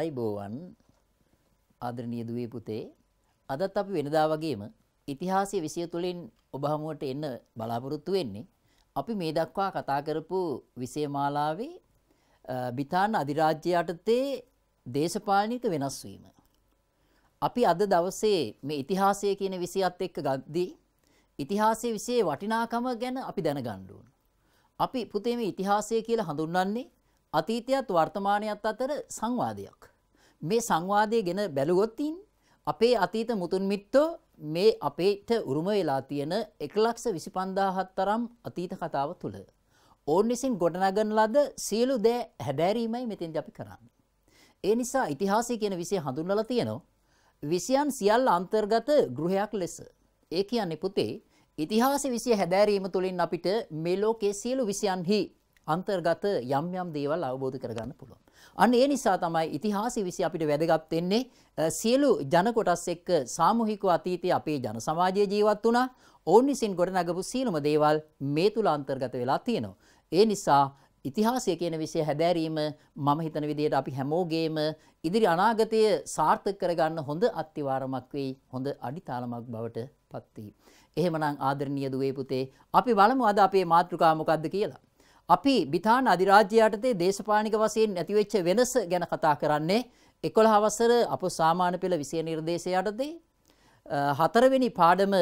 ආයිබෝවන් ආදරණීය දුවේ පුතේ අදත් අපි වෙනදා වගේම ඉතිහාසයේ විෂය තුලින් ඔබ හමුවට එන්න බලාපොරොත්තු වෙන්නේ අපි මේ දක්වා කතා කරපු විෂය මාලාවේ බිතාන අධිරාජ්‍ය යටතේ දේශපාලනික වෙනස් වීම. අපි අද දවසේ මේ ඉතිහාසය කියන විෂයත් එක්ක ගද්දී ඉතිහාසයේ විෂයේ වටිනාකම ගැන අපි දැනගන්න ඕන. අපි පුතේ මේ ඉතිහාසය කියලා හඳුන්වන්නේ අතීතයත් වර්තමානයත් අතර සංවාදයක්. මේ සංවාදය ගෙන බැලුවොත්තින් අපේ අතීත මුතුන් මිත්තෝ මේ අපේට උරුම වෙලා තියෙන එකලක්ෂ විසිපන්දාහත් තරම් අතීත කතාව තුළ. ඕන් විසින් ගොඩනගන ලද සියලු දෑ හැබෑරීමයි මෙතින් අපි කරන්න. ඒ නිසා ඉතිහාසය කියන විසය හඳුන්වල තියෙනවා. විසියන් සියල් අන්තර්ගත ගෘහයක් ලෙස. ඒ කියන්නේ පුතේ ඉතිහාස විසිය හැදෑරීම තුළින් අපිට මෙලෝකේ සියලු විසියන්හි අන්තර්ගත යම් යම් දේවල් අවබෝධ කරගන්න පුළුවන්. අන්න ඒ නිසා තමයි ඉතිහාසය විසි අපිට වැදගත් වෙන්නේ සියලු ජන කොටස් එක්ක සාමූහික අතීතයේ අපේ ජන සමාජයේ ජීවත් වුණා. ඔවුන් විසින් ගොඩනගපු සියලුම දේවල් මේ තුල අන්තර්ගත වෙලා තියෙනවා. ඒ නිසා ඉතිහාසය කියන විෂය හැදෑරීම මම හිතන විදිහට අපි හැමෝගේම ඉදිරි අනාගතය සාර්ථක කරගන්න හොඳ අත්තිවාරමක් වෙයි හොඳ අඩිතාලමක් බවට පත් වෙයි. එහෙමනම් ආදරණීය දුවේ පුතේ අපි බලමු අද අපේ මාතෘකාව මොකක්ද කියලා. අපි බිතාන අධිරාජ්‍ය යටතේ දේශපාලනික වශයෙන් ඇතිවෙච්ච වෙනස ගැන කතා කරන්නේ 11 අවසර අප සාමාන්‍ය පෙළ විෂය නිර්දේශය යටතේ හතරවෙනි පාඩම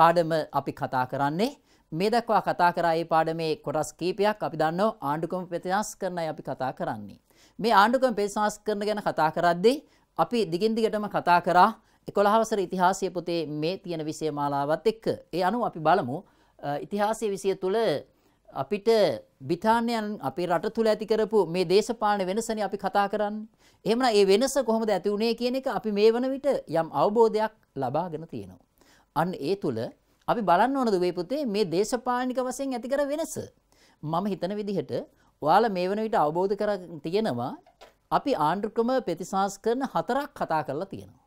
පාඩම අපි කතා කරන්නේ මේ දක්වා කතා කරා මේ පාඩමේ කොටස් කීපයක් අපි දන්නෝ ආණ්ඩුක්‍රම ප්‍රතිසංස් කරනයි අපි කතා කරන්නේ. මේ ආණ්ඩුක්‍රම ප්‍රතිසංස් කරන ගැන කතා කරද්දී අපි දිගින් දිගටම කතා කරා 11 අවසර ඉතිහාසය පොතේ මේ තියෙන විෂය මාලාවත් එක්ක. ඒ අනුව අපි බලමු ඉතිහාසයේ විෂය තුළ අපිට බිතාන්යන් අපේ රට තුළ ඇති කරපු මේ දේශපාලන වෙනසනේ අපි කතා කරන්නේ. එහෙමනම් ඒ වෙනස කොහොමද ඇති වුනේ කියන එක අපි මේ වන විට යම් අවබෝධයක් ලබාගෙන තියෙනවා. අන්න ඒ තුළ අපි බලන්න ඕනද වේ පුතේ මේ දේශපාලනික වශයෙන් ඇති කර වෙනස. මම හිතන විදිහට ඔයාලා මේ වන විට අවබෝධ කර තියෙනවා අපි ආණ්ඩුක්‍රම ප්‍රතිසංස්කරණ හතරක් කතා කරලා තියෙනවා.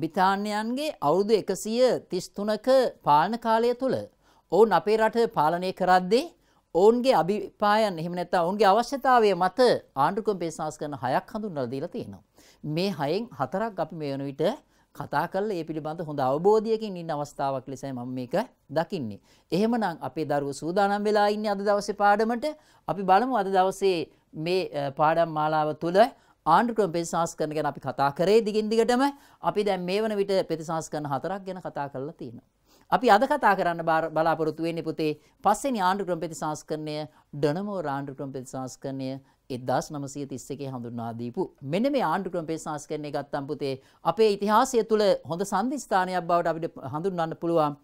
බ්‍රිතාන්‍යයන්ගේ අවුරුදු 133ක පාලන කාලය තුල ඔවුන් අපේ රට පාලනය කරද්දී ඔවුන්ගේ අභිපායන් එහෙම නැත්නම් ඔවුන්ගේ අවශ්‍යතාවය මත ආණ්ඩුක්‍රම පේශනාස් කරන හයක් හඳුන්වලා දීලා තියෙනවා. මේ හයෙන් හතරක් අපි මේ වන විට කතා කරලා ඒ පිළිබඳ හොඳ අවබෝධයකින් ඉන්න අවස්ථාවක් ලෙසයි මම මේක දකින්නේ. එහෙමනම් අපේ දරුවෝ සූදානම් වෙලා ඉන්නේ අද දවසේ පාඩමට. අපි බලමු අද දවසේ මේ පාඩම් මාලාව තුළ ආණ්ඩුක්‍රම ප්‍රතිසංස්කරණ ගැන අපි කතා කරේ දිගින් දිගටම අපි දැන් මේ වන විට ප්‍රතිසංස්කරණ හතරක් ගැන කතා කරලා තියෙනවා. අපි අද කතා කරන්න බලාපොරොත්තු වෙන්නේ පුතේ පස්වෙනි ආණ්ඩුක්‍රම ප්‍රතිසංස්කරණය ඩනමෝ ආණ්ඩුක්‍රම ප්‍රතිසංස්කරණය 1931 හඳුන්වා දීපු මෙන්න මේ ආණ්ඩුක්‍රම ප්‍රතිසංස්කරණය ගත්තම් පුතේ අපේ ඉතිහාසය තුළ හොඳ සම්දිස්ථානයක් බවට අපිට හඳුන්වන්න පුළුවන්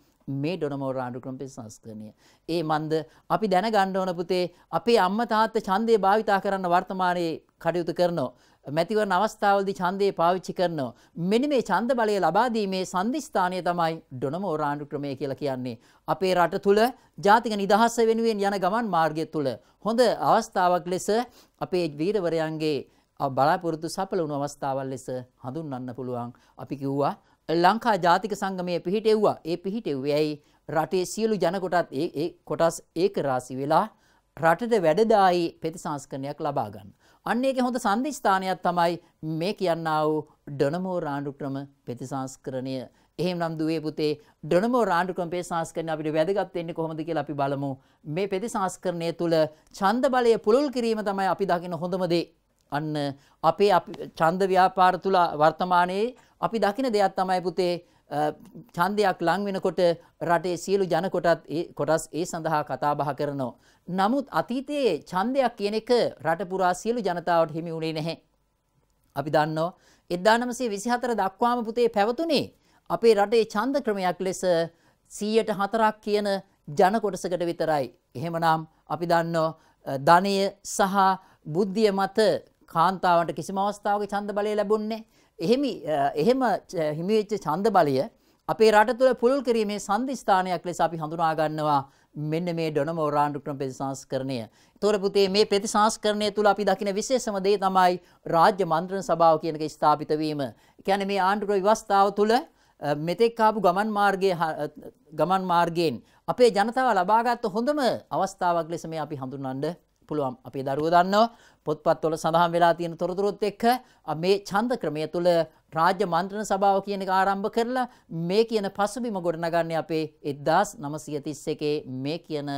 මේ ඩොනමෝර ආණ්ඩුක්‍රම ප්‍රතිසංස්කරණය. ඒ මන්ද අපි දැනගන්න ඕන පුතේ අපේ අම්මා තාත්තා ඡන්දය භාවිතා කරන්න වර්තමානයේ කටයුතු කරනවා. මැතිවරණ අවස්ථාවලදී ඡන්දය පාවිච්චි කරනවා. මෙන්න මේ ඡන්ද බලය ලබා දීමේ සම්දිස්ථානය තමයි ඩොනමෝ රාණ්ඩු ක්‍රමය කියලා කියන්නේ. අපේ රට තුල ජාතික නිදහස වෙනුවෙන් යන ගමන් මාර්ගය තුල හොඳ අවස්ථාවක් ලෙස අපේ වීරවරයන්ගේ බලාපොරොත්තු සඵල වුණු අවස්ථාවල් ලෙස හඳුන්වන්න පුළුවන්. අපි කිව්වා ලංකා ජාතික සංගමය පිහිටෙව්වා. ඒ පිහිටෙව්වේ ඇයි? රටේ සියලු ජන කොටස් ඒ කොටස් ඒක රාසි වෙලා රටට වැඩදායි ප්‍රතිසංස්කරණයක් ලබා ගන්න. අන්න ඒකේ හොඳ සම්දිස්ථානයක් තමයි මේ කියනා වූ ඩොනමෝ රාණ්ඩුක්‍රම ප්‍රතිසංස්කරණය. එහෙමනම් දුවේ පුතේ ඩොනමෝ රාණ්ඩුක්‍රම ප්‍රතිසංස්කරණය අපිට වැදගත් වෙන්නේ කොහොමද කියලා අපි බලමු. මේ ප්‍රතිසංස්කරණය තුළ ඡන්ද බලය පුළුල් කිරීම තමයි අපි දකින හොඳම දේ. අන්න අපේ ඡන්ද ව්‍යාපාර තුළ වර්තමානයේ අපි දකින දෙයක් තමයි පුතේ ඡන්දයක් ලං වෙනකොට රටේ සියලු ජන කොටස් ඒ සඳහා කතා බහ කරනවා. නමුත් අතීතයේ ඡන්දයක් කියන එක රට පුරා සියලු ජනතාවට හිමි වුණේ නැහැ. අපි දන්නවා 1924 දක්වාම පුතේ පැවතුනේ අපේ රටේ ඡන්ද ක්‍රමයක් ලෙස 104ක් කියන ජන කොටසකට විතරයි. එහෙමනම් අපි දන්නවා ධනය සහ බුද්ධිය මත කාන්තාවන්ට කිසිම අවස්ථාවක ඡන්ද බලය ලැබුණේ එහෙම එහෙම හිමි වෙච්ච ඡන්ද බලය අපේ රට තුළ පුළුල් කිරීමේ සම්දිස්ථානයක් ලෙස අපි හඳුනා ගන්නවා මෙන්න මේ ඩොනමෝ රාණ්ඩු ක්‍රම ප්‍රතිසංස්කරණය. ඒතොර පුතේ මේ ප්‍රතිසංස්කරණය තුල අපි දකින විශේෂම දේ තමයි රාජ්‍ය මන්ත්‍රණ සභාව කියන එක ස්ථාපිත වීම. කියන්නේ මේ ආණ්ඩුක්‍රම ව්‍යවස්ථාව තුල මෙතෙක් ආපු ගමන් මාර්ගයේ ගමන් මාර්ගයෙන් අපේ ජනතාව ලබාගත් හොඳම අවස්ථාවක් ලෙස මේ අපි හඳුන්වන්නේ පුළුවන් අපේ දරුව දන්නවා පොත්පත්වල සඳහන් වෙලා තියෙන තොරතුරුත් එක්ක මේ ඡන්ද ක්‍රමය තුළ රාජ්‍ය මන්ත්‍රණ සභාව කියන එක ආරම්භ කරලා මේ කියන පසුබිම ගොඩනගන්නේ අපේ 1931 මේ කියන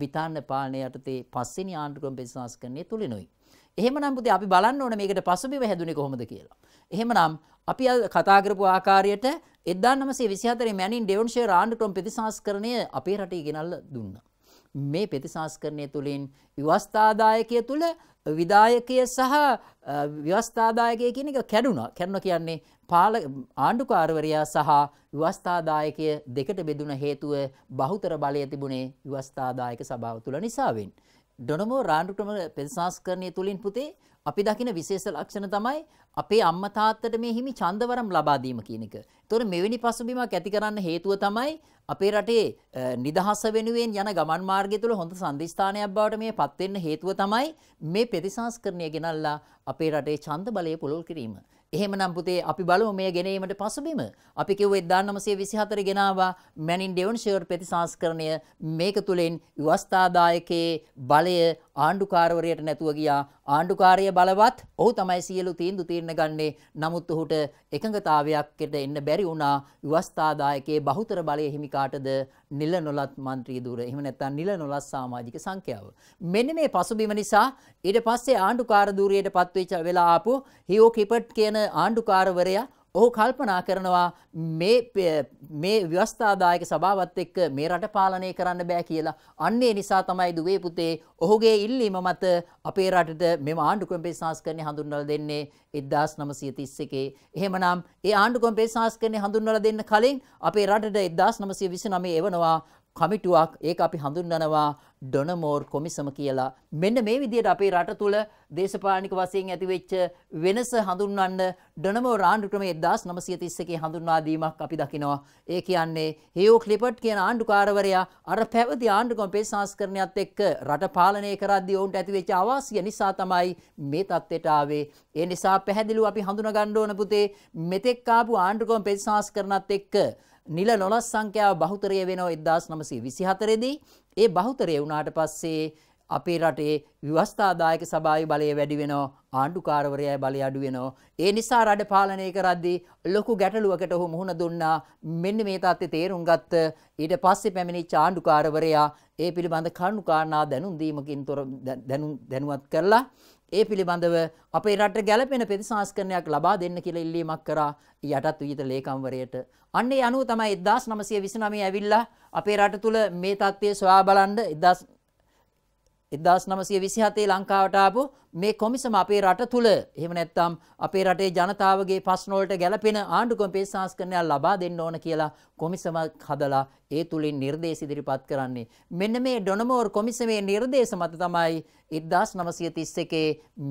බ්‍රිතාන්‍ය පාලනය යටතේ පස්වෙනි ආණ්ඩුක්‍රම ප්‍රතිසංස්කරණය තුලිනුයි. එහෙමනම් පුතේ අපි බලන්න ඕනේ මේකට පසුබිම හැදුනේ කොහොමද කියලා. එහෙමනම් අපි කතා කරපු ආකාරයට 1924 මැනින් ඩෙවන්ෂයර් ආණ්ඩුක්‍රම ප්‍රතිසංස්කරණය අපේ රටේ ගෙනල්ලා දුන්නා. මේ ප්‍රතිසංස්කරණය තුළින් විවස්ථාදායකය තුළ විදායකය සහ ව්‍යවස්ථාදායකය කියන එක කැඩුණා. කැඩුණ කියන්නේ පාල ආණ්ඩුකාරවරයා සහ ව්‍යවස්ථාදායකය දෙකට බෙදුන හේතුව බහුතර බලය තිබුණේ ව්‍යවස්ථාදායක සභාව තුළ නිසාවෙන්. ඩොනමෝ රාණ්ඩු ක්‍රම ප්‍රතිසංස්කරණය තුළින් පුතේ අපි දකින විශේෂ ලක්ෂණ තමයි අපේ අම්මා තාත්තට මේ හිමි ඡන්දවරම් ලබා දීම කියන එක. ඒතොර මෙවැනි පසුබිමක් ඇති කරන්න හේතුව තමයි අපේ රටේ නිදහස වෙනුවෙන් යන ගමන් මාර්ගය තුළ හොඳ සම්දිස්ථානයක් බවට මේපත් වෙන්න හේතුව තමයි මේ ප්‍රතිසංස්කරණය ගෙනල්ලා අපේ රටේ ඡන්ද බලය පුළුල් කිරීම. එහෙමනම් පුතේ අපි බලමු මේ ගෙනීමට පසුබිම. අපි කිව්වේ 1924 ගෙනාවා මැනින් ඩෙවන්ෂයර් ප්‍රතිසංස්කරණය මේක තුලින් විවස්ථාදායකයේ බලය ආණ්ඩුකාරවරයට නැතුව ගියා ආණ්ඩුකාරය බලවත් ඔහු තමයි සියලු තීන්දු තීරණ ගන්නේ නමුත් ඔහුට එකඟතාවයක්කට එන්න බැරි වුණා ව්‍යවස්ථාදායකයේ බහුතර බලය හිමිකාටද නිල නොලත් മന്ത്രി දුර එහෙම නැත්නම් නිල නොලත් සමාජික සංඛ්‍යාව මෙන්න මේ පසුබිම නිසා ඊට පස්සේ ආණ්ඩුකාර ධූරයට පත්වෙච්ච වෙලා ආපු හියෝ කිපට් කියන ආණ්ඩුකාරවරයා ඔහු කල්පනා කරනවා මේ මේ ව්‍යවස්ථාදායක සභාවත් එක්ක මේ රට පාලනය කරන්න බෑ කියලා. අන්නේ නිසා තමයි දුවේ පුතේ ඔහුගේ ඉල්ලීම මත අපේ රටට මෙම ආණ්ඩු කොම්පේ සංස්කරණය හඳුන්වලා දෙන්නේ 1931. එහෙමනම් ඒ ආණ්ඩු කොම්පේ සංස්කරණය හඳුන්වලා දෙන්න කලින් අපේ රටට 1929 එවනවා කමිටුවක් ඒක අපි හඳුන්වනවා ඩොනමෝර් කොමිසම කියලා. මෙන්න මේ විදිහට අපේ රට තුල දේශපාලනික වශයෙන් ඇතිවෙච්ච වෙනස හඳුන්වන්න ඩොනමෝර් ආණ්ඩු ක්‍රමයේ 1931 හඳුන්වා දීමක් අපි දකිනවා. ඒ කියන්නේ හියෝ ක්ලිපට් කියන ආණ්ඩුකාරවරයා අර පැවති ආණ්ඩුකම පෙරසංස්කරණයත් එක්ක රට පාලනය කරද්දී ඔවුන්ට ඇතිවෙච්ච අවාසිය නිසා තමයි මේ තත්ත්වයට ආවේ. ඒ නිසා පැහැදිලිව අපි හඳුනා ගන්න ඕන පුතේ මෙතෙක් ආපු ආණ්ඩුකම පෙරසංස්කරණත් එක්ක නිල නොලස් සංඛ්‍යාව බහුතරය වෙනව 1924 දී ඒ බහුතරය වුණාට පස්සේ අපේ රටේ ව්‍යවස්ථාදායක සභාවේ බලය වැඩි වෙනවා ආණ්ඩුකාරවරයයි බලය අඩු වෙනවා ඒ නිසා රට පාලනය කරද්දී ලොකු ගැටලුවකට ඔහු මුහුණ දුන්නා මෙන්න මේ தත්ත්වය තේරුම් ගත්ත ඊට පස්සේ පැමිණිච්ච ආණ්ඩුකාරවරයා ඒ පිළිබඳ කරුණු කාරණා දැනුම් දීමකින් තොර දැනුවත් කරලා ඒ පිළිබඳව අපේ රට ගැලපෙන ප්‍රතිසංස්කරණයක් ලබා දෙන්න කියලා ඉල්ලීමක් කරා යටත් විජිත ලේකම්වරයට. අන්න ඒ අනුව තමයි 1929 ඇවිල්ලා අපේ රට තුල මේ தත්ත්වය සොයා බලන්න 1927 ලංකාවට ආපු මේ කොමිසම අපේ රට තුල එහෙම නැත්නම් අපේ රටේ ජනතාවගේ ප්‍රශ්න වලට ගැළපෙන ආණ්ඩුක්‍රම පරිසංස්කරණයක් ලබා දෙන්න ඕන කියලා කොමිසමක් හදලා ඒ තුලින් නිර්දේශ ඉදිරිපත් කරන්නේ මෙන්න මේ ඩොනමෝර් කොමිසමේ නිර්දේශ මත තමයි 1931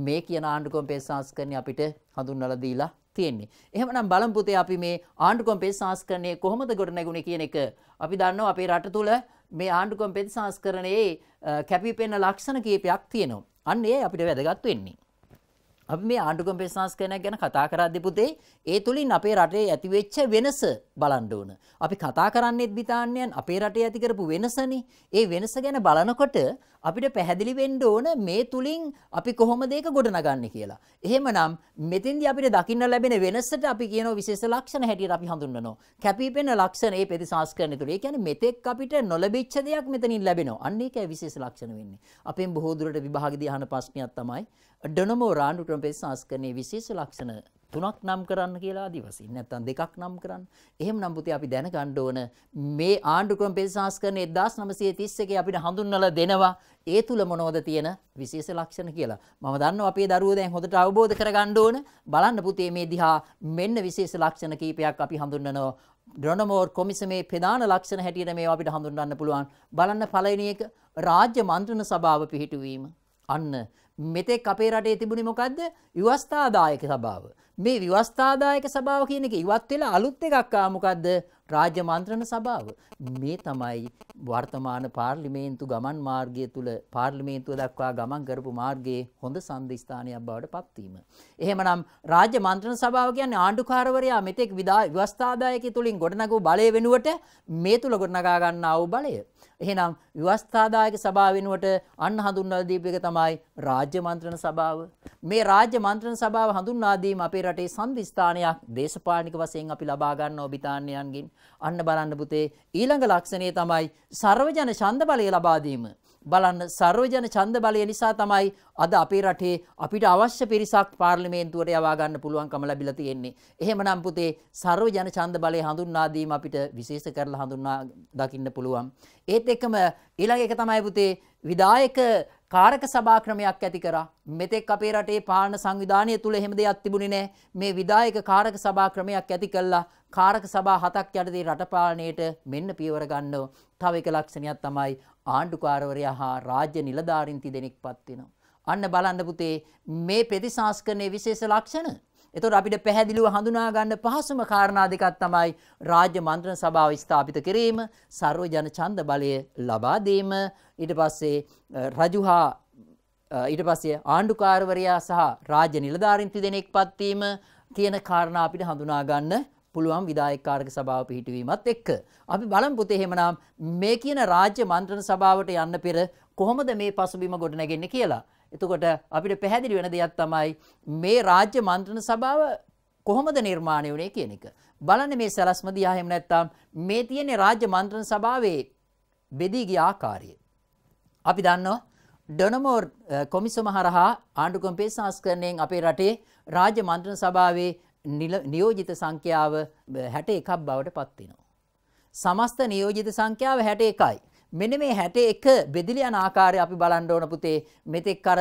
මේ කියන ආණ්ඩුක්‍රම පරිසංස්කරණය අපිට හඳුන්වලා දීලා තියෙන්නේ. එහෙමනම් බලමු පුතේ අපි මේ ආණ්ඩුක්‍රම පරිසංස්කරණය කොහොමද ගොඩනැගුණේ කියන එක අපි දන්නවා අපේ රට තුල මේ ආණ්ඩුකොම් ප්‍රතිසංස්කරණයේ කැපිපෙන ලක්ෂණ කීපයක් තියෙනවා. අන්න ඒ අපිට වැදගත් වෙන්නේ. අපි මේ ආණ්ඩුකම් ප්‍රතිසංස්කරණයක් ගැන කතා කරද්දී පුතේ ඒ තුලින් අපේ රටේ ඇතිවෙච්ච වෙනස බලන්න ඕන. අපි කතා කරන්නේත් බිතාන්‍යයන් අපේ රටේ ඇති කරපු වෙනසනේ. ඒ වෙනස ගැන බලනකොට අපිට පැහැදිලි වෙන්න ඕන මේ තුලින් අපි කොහොමද ඒක ගොඩනගන්නේ කියලා. එහෙමනම් මෙතෙන්දී අපිට දකින්න ලැබෙන වෙනසට අපි කියනවා විශේෂ ලක්ෂණ හැටියට අපි හඳුන්වනවා. කැපිපෙන ලක්ෂණ මේ ප්‍රතිසංස්කරණය තුළ. ඒ කියන්නේ මෙතෙක් අපිට නොලැබිච්ච දෙයක් මෙතනින් ලැබෙනවා. අන්න ඒකයි විශේෂ ලක්ෂණ වෙන්නේ. අපෙන් බොහෝ දුරට විභාග දිහාන ප්‍රශ්නයක් තමයි ඩොනමෝ රාණ්ඩු ට්‍රම්පේ සංස්කරණයේ විශේෂ ලක්ෂණ තුනක් නම් කරන්න කියලා දිවසින් නැත්තම් දෙකක් නම් කරන්න. එහෙම නම් පුතේ අපි දැනගන්න ඕන මේ ආණ්ඩු ක්‍රමපේ සංස්කරණය 1931 අපිට හඳුන්වලා දෙනවා. ඒ තුල මොනවද තියෙන විශේෂ ලක්ෂණ කියලා. මම දන්නවා අපේ දරුවෝ දැන් හොඳට අවබෝධ කරගන්න ඕන. බලන්න පුතේ මේ දිහා මෙන්න විශේෂ ලක්ෂණ කීපයක් අපි හඳුන්වනවා. ඩොනමෝර් කොමිසමේ ප්‍රධාන ලක්ෂණ හැටියට මේවා අපිට හඳුන්වන්න පුළුවන්. බලන්න පළවෙනි එක රාජ්‍ය මන්ත්‍රණ සභාව පිහිටුවීම. අන්න මෙතෙක් අපේ රටේ තිබුණේ මොකද්ද? විවස්ථාදායක සභාව. මේ විවස්ථාදායක සභාව කියන එක ඉවත් වෙලා අලුත් එකක් ආ මොකද්ද රාජ්‍ය මන්ත්‍රණ සභාව මේ තමයි වර්තමාන පාර්ලිමේන්තු ගමන් මාර්ගය තුල පාර්ලිමේන්තුව දක්වා ගමන් කරපු මාර්ගයේ හොඳ සම්දිස්ථානයක් බවට පත් වීම. එහෙමනම් රාජ්‍ය මන්ත්‍රණ සභාව කියන්නේ ආණ්ඩුකාරවරයා මෙතෙක් විවස්ථාදායකය තුලින් ගොඩනගපු බලය වෙනුවට මේ තුල ගොඩනගා ගන්නා වූ බලය. එහෙනම් විවස්ථාදායක සභාව වෙනුවට අන්න හඳුන්වලා දීපු එක තමයි රාජ්‍ය මන්ත්‍රණ සභාව. මේ රාජ්‍ය මන්ත්‍රණ සභාව හඳුන්වා දීම අපේ අපේ රටේ සම්දිස්ථානයක් දේශපාලනික වශයෙන් අපි ලබා ගන්න ඔබිතාන්යන්ගෙන් අන්න බලන්න පුතේ ඊළඟ ලක්ෂණය තමයි සර්වජන ඡන්ද බලය ලබා දීම. බලන්න සර්වජන ඡන්ද බලය නිසා තමයි අද අපේ රටේ අපිට අවශ්‍ය පිරිසක් පාර්ලිමේන්තුවට යවා ගන්න පුළුවන්කම ලැබිලා තියෙන්නේ. එහෙමනම් පුතේ සර්වජන ඡන්ද බලය හඳුන්වා දීම අපිට විශේෂ කරලා හඳුන්වා දකින්න පුළුවන්. ඒත් එක්කම ඊළඟ එක තමයි පුතේ විදායක කාරක සභා ක්‍රමයක් ඇති කරා. මෙතෙක් අපේ රටේ පාලන සංවිධානය තුල එහෙම දෙයක් තිබුණේ නැහැ. මේ විධායක කාරක සභා ක්‍රමයක් ඇති කළා. කාරක සභා හතක් යටතේ රට පාලනයට මෙන්න පියවර ගන්නව. තව එක ලක්ෂණයක් තමයි ආණ්ඩුකාරවරයා හා රාජ්‍ය නිලධාරීන් තිදෙනෙක්පත් වෙනවා. අන්න බලන්න පුතේ මේ ප්‍රතිසංස්කරණයේ විශේෂ ලක්ෂණ එතකොට අපිට පැහැදිලිව හඳුනා ගන්න පහසුම කාරණා දෙකක් තමයි රාජ්‍ය මන්ත්‍රණ සභාව ස්ථාපිත කිරීම, ਸਰව ජන ඡන්ද බලය ලබා දීම, ඊට පස්සේ රජුහා ඊට පස්සේ ආණ්ඩුකාරවරයා සහ රාජ්‍ය නිලධාරීන් තිදෙනෙක්පත් වීම කියන කාරණා අපිට හඳුනා ගන්න පුළුවන් විදායකකාරක සභාව පිහිටවීමත් එක්ක. අපි බලමු පුතේ එහෙමනම් මේ කියන රාජ්‍ය මන්ත්‍රණ සභාවට යන්න පෙර කොහොමද මේ පසුබිම ගොඩනැගෙන්නේ කියලා. එතකොට අපිට පැහැදිලි වෙන දෙයක් තමයි මේ රාජ්‍ය මන්ත්‍රණ සභාව කොහොමද නිර්මාණය වුණේ කියන එක. බලන්න මේ සැලැස්ම දිහා එහෙම නැත්නම් මේ තියෙන රාජ්‍ය මන්ත්‍රණ සභාවේ බෙදී ගිය ආකාරය. අපි දන්නවා ඩොනමෝර් කොමිසම හරහා ආණ්ඩුකම්පේ සංස්කරණයෙන් අපේ රටේ රාජ්‍ය මන්ත්‍රණ සභාවේ නියෝජිත සංඛ්‍යාව 61ක් බවට පත් වෙනවා. සමස්ත නියෝජිත සංඛ්‍යාව 61යි. මෙන්න මේ 61 බෙදිලි යන ආකාරය අපි බලන්න ඕන පුතේ මෙතෙක් අර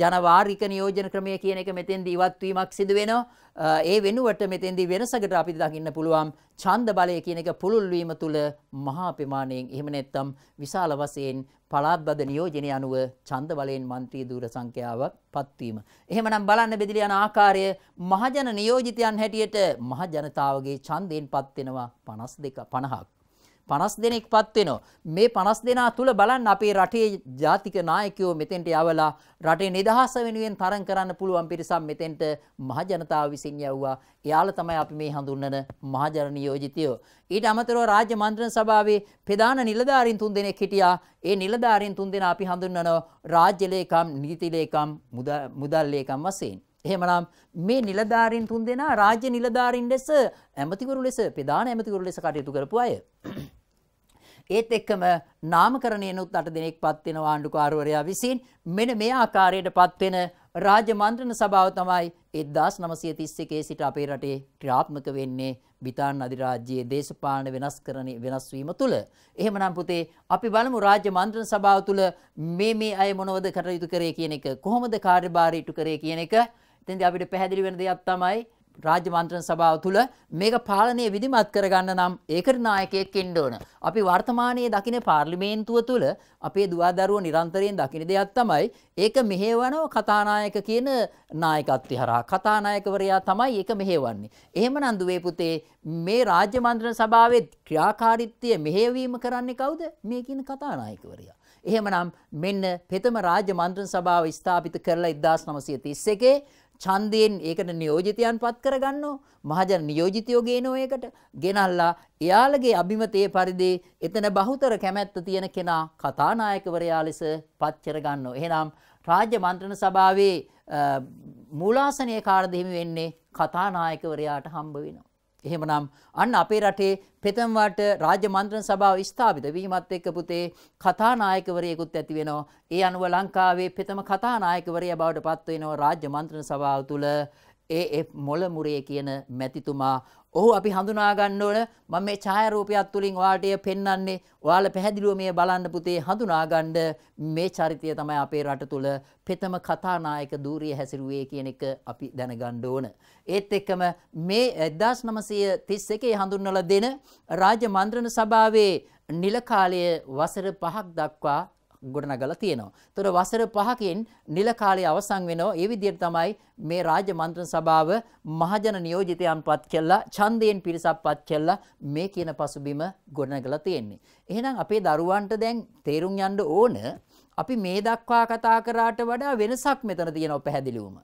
ජනවාරික නියෝජන ක්‍රමය කියන එක මෙතෙන්දී ඉවත් වීමක් සිදු වෙනවා ඒ වෙනුවට මෙතෙන්දී වෙනසකට අපි දකින්න පුළුවන් ඡන්ද බලය කියන එක පුළුල් වීම තුල මහා ප්‍රමාණයෙන් එහෙම නැත්නම් විශාල වශයෙන් පළාත් බද නියෝජනය අනුව ඡන්ද බලයෙන් മന്ത്രി දූර සංඛ්‍යාවක් පත්වීම එහෙමනම් බලන්න බෙදිලි යන ආකාරය මහජන නියෝජිතයන් හැටියට මහජනතාවගේ ඡන්දයෙන් පත් වෙනවා 52 50ක් 50 දෙනෙක්පත් වෙනවා. මේ 50 දෙනා තුල බලන්න අපේ රටේ ජාතික නායකයෝ මෙතෙන්ට යවලා රටේ නිදහස වෙනුවෙන් තරම් කරන්න පුළුවන් පිරිසක් මෙතෙන්ට මහජනතාව විසින් යවුවා. එයාලා තමයි අපි මේ හඳුන්වන මහජන නියෝජිතයෝ. ඊට අමතරව රාජ්‍ය මන්ත්‍රණ සභාවේ ප්‍රධාන නිලධාරීන් තුන් දෙනෙක් හිටියා. ඒ නිලධාරීන් තුන් දෙනා අපි හඳුන්වනවා රාජ්‍ය ලේකම්, නීති ලේකම්, මුදල් ලේකම් වශයෙන්. එහෙමනම් මේ නිලධාරීන් තුන්දෙනා රාජ්‍ය නිලධාරීන් ලෙස ඇමතිවරු ලෙස ප්‍රධාන ඇමතිවරු ලෙස කටයුතු කරපු අය. ඒත් එක්කම නාමකරණයනුත් අට දෙනෙක්පත් වෙන ආණ්ඩුකාරවරයා විසින් මෙන්න මේ ආකාරයටපත් වෙන රාජ්‍ය මන්ත්‍රණ සභාව තමයි 1931 සිට අපේ රටේ ක්‍රියාත්මක වෙන්නේ බිතාන් අධිරාජ්‍යයේ දේශපාලන වෙනස් කරන වෙනස් වීම තුළ. එහෙමනම් පුතේ අපි බලමු රාජ්‍ය මන්ත්‍රණ සභාව තුළ මේ මේ අය මොනවද කටයුතු කරේ කියන එක කොහොමද කාර්යභාරය ඉටු කරේ කියන එක. එතෙන්දී අපිට පැහැදිලි වෙන දෙයක් තමයි රාජ්‍ය මන්ත්‍රණ සභාව තුළ මේක පාලනය විධිමත් කරගන්න නම් ඒකට නායකයෙක් ඉන්න ඕන. අපි වර්තමානයේ දකින පාර්ලිමේන්තුව තුළ අපේ දුවදරුව නිරන්තරයෙන් දකින දෙයක් තමයි ඒක මෙහෙවනෝ කතානායක කියන නායකත්වය හරහා කතානායකවරයා තමයි ඒක මෙහෙවන්නේ. එහෙමනම් දුවේ පුතේ මේ රාජ්‍ය මන්ත්‍රණ සභාවේ ක්‍රියාකාරීත්වය මෙහෙවීම කරන්නේ කවුද? මේ කියන කතානායකවරයා. එහෙමනම් මෙන්න පෙතම රාජ්‍ය මන්ත්‍රණ සභාව ස්ථාපිත කරලා 1931 ඡන්දයෙන් ඒකට නියෝජිතයන් පත් කරගන්නෝ මහජන නියෝජිතයෝ ගේනෝ ඒකට ගෙනල්ලා එයාලගේ අභිමතයේ පරිදි එතන බහුතර කැමැත්ත තියෙන කෙනා කතානායකවරයා ලෙස පත් කරගන්නෝ එහෙනම් රාජ්‍ය මන්ත්‍රණ සභාවේ මූලාසනීය කාර්යදෙහිම වෙන්නේ කතානායකවරයාට හම්බ වෙනවා එහෙමනම් අන්න අපේ රටේ ප්‍රථම වට රාජ්‍ය මන්ත්‍රණ සභාව ස්ථාපිත වීමත් එක්ක පුතේ කථානායකවරයෙකුත් ඇති වෙනවා. ඒ අනුව ලංකාවේ ප්‍රථම කථානායකවරයා බවට පත් වෙනවා රාජ්‍ය මන්ත්‍රණ සභාව තුළ. ඒ මොල මුරේ කියන මැතිතුමා ඔහු අපි හඳුනාගන්න ඕන මම මේ ඡායාරූපයක් තුලින් ඔයාලට පෙන්වන්නේ ඔයාල පැහැදිලිව මේ බලන්න පුතේ හඳුනාගන්න මේ චරිතය තමයි අපේ රට තුල ප්‍රථම කතානායක ධූරිය හැසිරුවේ කියන එක අපි දැනගන්න ඕන. ඒත් එක්කම මේ 1931 හඳුන්වලා දෙන රාජ්‍ය මන්ත්‍රණ සභාවේ නිල කාලය වසර 5ක් දක්වා ගොඩනගලා තියෙනවා. ඒතර වසර 5කින් නිල කාලය අවසන් වෙනවා. ඒ විදිහට තමයි මේ රාජ්‍ය මන්ත්‍රණ සභාව මහජන නියෝජිතයන්පත් කළා, ඡන්දයෙන් පිරිසක්පත් කළා මේ කියන පසුබිම ගොඩනගලා තියෙන්නේ. එහෙනම් අපේ දරුවන්ට දැන් තේරුම් යන්න ඕන අපි මේ දක්වා කතා කරාට වඩා වෙනසක් මෙතන තියෙනවා පැහැදිලිවම.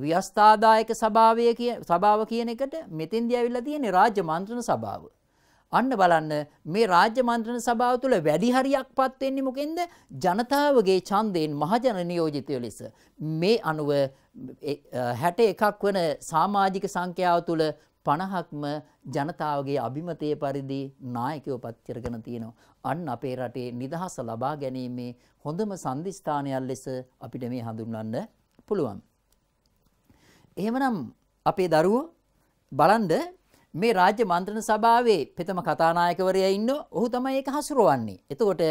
ව්‍යස්ථාදායක සභාවය සභාව කියන එකට මෙතෙන්දී ඇවිල්ලා තියෙන්නේ රාජ්‍ය මන්ත්‍රණ සභාව. අන්න බලන්න මේ රාජ්‍ය මන්ත්‍රණ සභාව තුළ වැඩි හරියක්පත් වෙන්නේ මොකෙන්ද? ජනතාවගේ ඡන්දයෙන් මහජන නියෝජිතය ලෙස. මේ අනුව 61ක් වන සමාජික සංඛ්‍යාව තුළ 50ක්ම ජනතාවගේ අභිමතය පරිදි නායකයෝ පත් කරගෙන තියෙනවා. අන්න අපේ රටේ නිදහස ලබා ගැනීමේ හොඳම සම්දිස්ථානයක් ලෙස අපිට මේ හඳුන්වන්න පුළුවන්. එහෙමනම් අපේ දරුවෝ බලන්න මේ රාජ්‍ය මන්ත්‍රණ සභාවේ ප්‍රථම කතානායකවරයා ඉන්නෝ ඔහු තමයි ඒක හසුරවන්නේ. එතකොට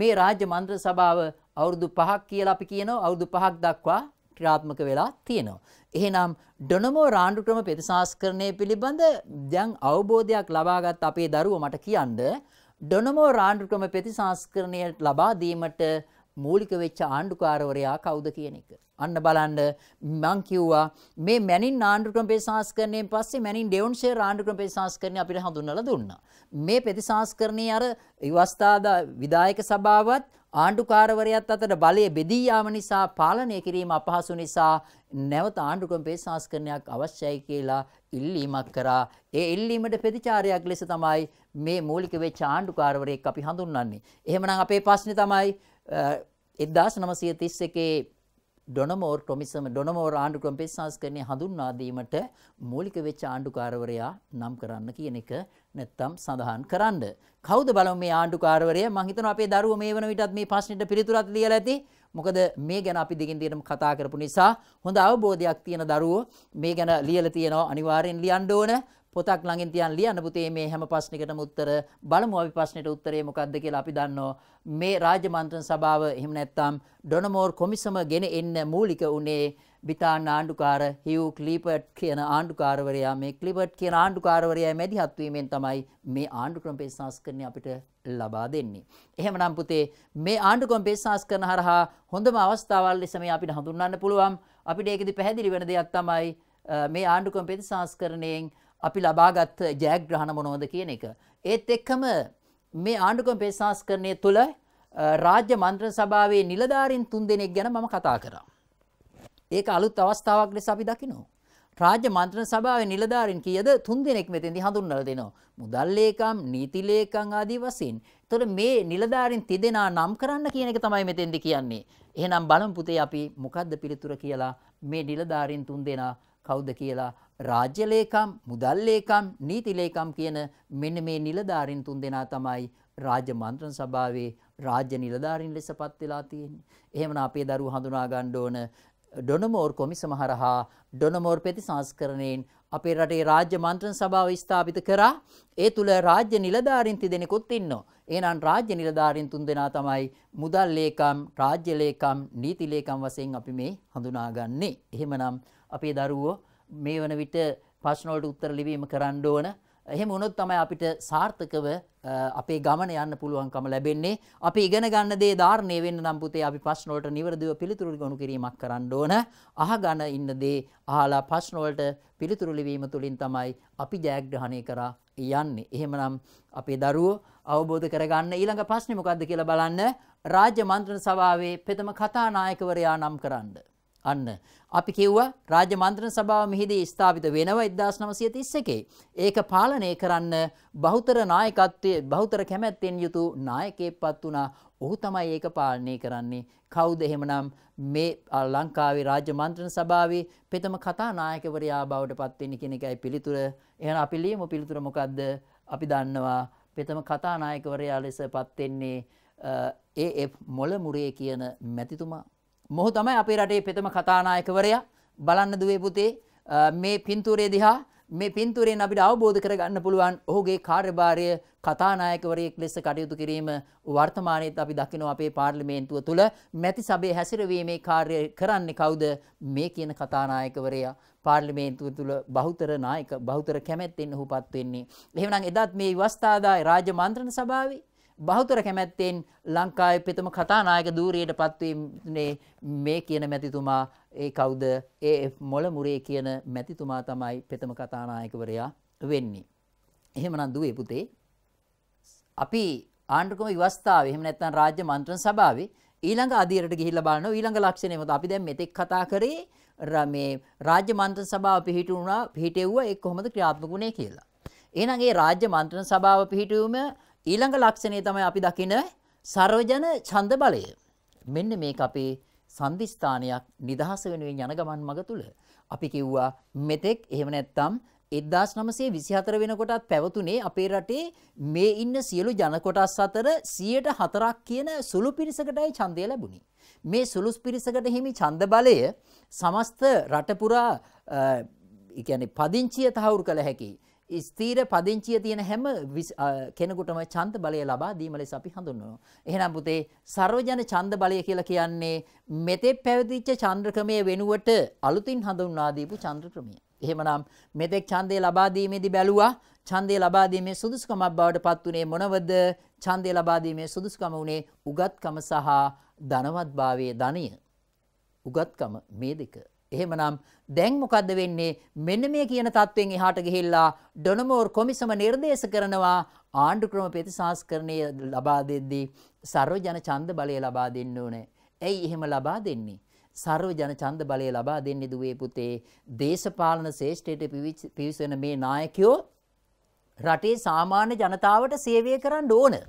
මේ රාජ්‍ය මන්ත්‍රණ සභාව අවුරුදු 5ක් කියලා අපි කියනවා අවුරුදු 5ක් දක්වා ක්‍රියාත්මක වෙලා තියෙනවා. එහෙනම් ඩොනමෝ රාණ්ඩු ක්‍රම ප්‍රතිසංස්කරණය පිළිබඳ දැන් අවබෝධයක් ලබාගත් අපේ දරුවෝ මට කියන්න ඩොනමෝ රාණ්ඩු ක්‍රම ප්‍රතිසංස්කරණය ලබා දීමට මූලික වෙච්ච ආණ්ඩුකාරවරයා කවුද කියන එක. අන්න බලන්න මං කිව්වා මේ මැනින් ආණ්ඩුක්‍රම ප්‍රතිසංස්කරණයෙන් පස්සේ මැනින් ඩෙවුන්ෂයර් ආණ්ඩුක්‍රම ප්‍රතිසංස්කරණය අපිට හඳුන්වලා දුන්නා. මේ ප්‍රතිසංස්කරණයේ අර විවස්ථාදා විධායක සභාවත් ආණ්ඩුකාරවරයාත් අතර බලය බෙදී යාම නිසා පාලනය කිරීම අපහසු නිසා නැවත ආණ්ඩුක්‍රම ප්‍රතිසංස්කරණයක් අවශ්‍යයි කියලා ඉල්ලීමක් කරා. ඒ ඉල්ලීමට ප්‍රතිචාරයක් ලෙස තමයි මේ මූලික වෙච්ච ආණ්ඩුකාරවරයෙක් අපි හඳුන්වන්නේ. එහෙමනම් අපේ ප්‍රශ්නේ තමයි 1931 ඩොනමෝර් ක්‍රොමිසම ඩොනමෝර් ආණ්ඩු ක්‍රම පෙත්සංස්කරණය හඳුන්වා දීමට මූලික වෙච්ච ආණ්ඩුකාරවරයා නම් කරන්න කියන එක නැත්තම් සඳහන් කරන්න. කවුද බලමු මේ ආණ්ඩුකාරවරයා? මම හිතනවා අපේ දරුවෝ මේ වෙන විටත් මේ ප්‍රශ්නෙට පිළිතුරක් දීලා ඇති. මොකද මේ ගැන අපි දිගින් දිගටම කතා කරපු නිසා හොඳ අවබෝධයක් තියෙන දරුවෝ මේ ගැන ලියලා තියෙනවා අනිවාර්යෙන් ලියන්න ඕන. පොතක් ළඟින් තියන් ලියන්න පුතේ මේ හැම ප්‍රශ්නයකටම උත්තර බලමු අපි ප්‍රශ්නෙට උත්තරේ මොකක්ද කියලා අපි දන්නවා. මේ රාජ්‍ය මන්ත්‍රණ සභාව එහෙම නැත්නම් ඩොනමෝර් කොමිසම ගෙන එන්න මූලික උනේ බිතාන්න ආණ්ඩුකාර හිව් ක්ලීපට් කියන ආණ්ඩුකාරවරයා මේ ක්ලිපට් කියන ආණ්ඩුකාරවරයා මැදිහත් වීමෙන් තමයි මේ ආණ්ඩුක්‍රම පෙරසංස්කරණය අපිට ලබා දෙන්නේ. එහෙමනම් පුතේ මේ ආණ්ඩුක්‍රම පෙරසංස්කරණ හරහා හොඳම අවස්ථාවල් ලෙස මේ අපිට හඳුන්වන්න පුළුවන්. අපිට ඒකෙදි පැහැදිලි වෙන දෙයක් තමයි මේ ආණ්ඩුක්‍රම පෙරසංස්කරණයෙන් අපි ලබාගත් ජයග්‍රහණ මොනවද කියන එක. ඒත් එක්කම මේ ආණ්ඩුකම පේසංස්කරණය තුළ රාජ්‍ය මන්ත්‍ර සභාවේ නිලධාරින් තුන් දෙනෙක් ගැන මම කතා කරා. ඒක අලුත් අවස්ථාවක් ලෙස අපි දකිනවා. රාජ්‍ය මන්ත්‍රණ සභාවේ නිලධාරින් කීයද තුන් දෙනෙක් මෙතෙන්දි හඳුන්වලා දෙනවා. මුදල් ලේකම්, නීති ලේකම් ආදී වශයෙන්. ඒතොර මේ නිලධාරින් තිදෙනා නම් කරන්න කියන එක තමයි මෙතෙන්දි කියන්නේ. එහෙනම් බලමු පුතේ අපි මොකද්ද පිළිතුර කියලා මේ නිලධාරින් තුන් දෙනා කවුද කියලා රාජ්‍ය ලේකම්, මුදල් ලේකම්, නීති ලේකම් කියන මෙන්න මේ නිලධාරීන් තුන්දෙනා තමයි රාජ්‍ය මන්ත්‍රණ සභාවේ රාජ්‍ය නිලධාරීන් ලෙසපත් වෙලා තියෙන්නේ. එහෙමනම් අපේ දරුවෝ හඳුනා ගන්න ඕන ඩොනමෝර් කොමිසම හරහා ඩොනමෝර් ප්‍රතිසංස්කරණයෙන් අපේ රටේ රාජ්‍ය මන්ත්‍රණ සභාව ස්ථාපිත කරා. ඒ තුල රාජ්‍ය නිලධාරීන් තිදෙනෙකුත් ඉන්නවා. එහෙනම් රාජ්‍ය නිලධාරීන් තුන්දෙනා තමයි මුදල් ලේකම්, රාජ්‍ය ලේකම්, නීති ලේකම් වශයෙන් අපි මේ හඳුනාගන්නේ. එහෙමනම් අපේ දරුවෝ මේ වන විට ප්‍රශ්න වලට උත්තර ලිවීම කරන්න ඕන. එහෙම වුණොත් තමයි අපිට සාර්ථකව අපේ ගමන යන්න පුළුවන්කම ලැබෙන්නේ. අපි ඉගෙන ගන්න දේ ධාරණය වෙන්න නම් පුතේ අපි ප්‍රශ්න වලට නිවැරදිව පිළිතුරු ගොනු කිරීමක් කරන්න ඕන. අහගෙන ඉන්න දේ අහලා ප්‍රශ්න වලට පිළිතුරු ලිවීම තුළින් තමයි අපි ජයග්‍රහණය කරා යන්නේ. එහෙමනම් අපේ දරුවෝ අවබෝධ කරගන්න ඊළඟ ප්‍රශ්නේ මොකද්ද කියලා බලන්න. රාජ්‍ය මන්ත්‍රණ සභාවේ ප්‍රථම කතානායකවරයා නම් කරන්න. අන්න අපි කිව්වා රාජ්‍ය මන්ත්‍රණ සභාව මෙහිදී ස්ථාපිත වෙනවා 1931 ඒක පාලනය කරන්න බහුතර නායකත්වයේ බහුතර කැමැත්තෙන් යුතු නායකයෙක්පත් වුණා. ඔහු තමයි ඒක පාලනය කරන්නේ. කවුද එහෙමනම් මේ ලංකාවේ රාජ්‍ය මන්ත්‍රණ සභාවේ ප්‍රථම කතානායකවරයා බවට පත් වෙන්නේ කියන එකයි පිළිතුර. එහෙනම් අපි ලියමු පිළිතුර මොකද්ද? අපි දන්නවා ප්‍රථම කතානායකවරයා ලෙස පත් වෙන්නේ ඒ.එෆ්. මොලමුරේ කියන මැතිතුමා. මොහු තමයි අපේ රටේ ප්‍රථම කතානායකවරයා බලන්න දුවේ පුතේ මේ පින්තූරය දිහා මේ පින්තූරයෙන් අපිට අවබෝධ කරගන්න පුළුවන් ඔහුගේ කාර්යභාරය කතානායකවරයෙක් ලෙස කටයුතු කිරීම වර්තමානයේත් අපි දකිනවා අපේ පාර්ලිමේන්තුව තුළ මැති සභේ හැසිරවීමේ කාර්ය කරන්නේ කවුද මේ කියන කතානායකවරයා පාර්ලිමේන්තුව තුළ බහුතර නායක බහුතර කැමැත්තෙන් ඔහුපත් වෙන්නේ එහෙනම් එදත් මේ විවස්ථාදාය රාජ්‍ය මන්ත්‍රණ සභාවේ බහුතර කැමැත්තෙන් ලංකාවේ ප්‍රථම කතානායක ධූරියට පත්වීමේ මේ කියන මැතිතුමා ඒ කවුද ඒ මොළ මුරේ කියන මැතිතුමා තමයි ප්‍රථම කතානායකවරයා වෙන්නේ. එහෙමනම් දුවේ පුතේ අපි ආණ්ඩුක්‍රම ව්‍යවස්ථාවේ එහෙම නැත්නම් රාජ්‍ය මන්ත්‍රණ සභාවේ ඊළඟ අධීරයට ගිහිල්ලා බලනවා ඊළඟ ලක්ෂණය මොකද අපි දැන් මෙතෙක් කතා කරේ මේ රාජ්‍ය මන්ත්‍රණ සභාව පිහිටුණා පිහිටෙව්වා ඒ කොහොමද ක්‍රියාත්මක වුණේ කියලා. එහෙනම් ඒ රාජ්‍ය මන්ත්‍රණ සභාව පිහිටුවීම ඊළඟ ලක්ෂණය තමයි අපි දකින සර්වජන ඡන්ද බලය. මෙන්න මේක අපේ සන්ධිස්ථානයක් නිදහස වෙනුවෙන් යන ගමන් මඟ තුල අපි කිව්වා මෙතෙක් එහෙම නැත්නම් 1924 වෙනකොටත් පැවතුනේ අපේ රටේ මේ ඉන්න සියලු ජන කොටස් අතර 104ක් කියන සුළු පිරිසකටයි ඡන්දය ලැබුණේ. මේ සුළු පිරිසකට හිමි ඡන්ද බලය සමස්ත රට පුරා ඒ කියන්නේ පදිංචිය තහවුරු කළ හැකියි. ස්ථීර පදිංචිය තියෙන හැම කෙනෙකුටම ඡන්ද බලය ලබා දීම ලෙස අපි හඳුන්වනවා. එහෙනම් පුතේ සර්වජන ඡන්ද බලය කියලා කියන්නේ මෙතෙක් පැවතිච්ච චන්ද්‍ර ක්‍රමයේ වෙනුවට අලුතින් හඳුන්වා දීපු චන්ද්‍ර ක්‍රමය. එහෙමනම් මෙතෙක් ඡන්දය ලබා දීමේදී බැලුවා ඡන්දය ලබා දීමේ සුදුසුකමක් බවට පත් වුණේ මොනවද? ඡන්දය ලබා දීමේ සුදුසුකම වුණේ උගත්කම සහ ධනවත්භාවයේ ධනය. උගත්කම මේ දෙක. එහෙමනම් දැන් මොකද්ද වෙන්නේ? මෙන්න මේ කියන தත්වෙන් එහාට ගිහිල්ලා ඩොනමෝර් කොමිසම නිර්දේශ කරනවා ආණ්ඩු ක්‍රම ප්‍රතිසංස්කරණය ලබා දෙද්දී සර්වජන ඡන්ද බලය ලබා දෙන්න ඕනේ. ඇයි එහෙම ලබා දෙන්නේ? සර්වජන ඡන්ද බලය ලබා දෙන්නේ දුවේ පුතේ දේශපාලන ශ්‍රේෂ්ඨයට පිවිසෙන මේ නායකයෝ රටේ සාමාන්‍ය ජනතාවට සේවය කරන්න ඕනේ.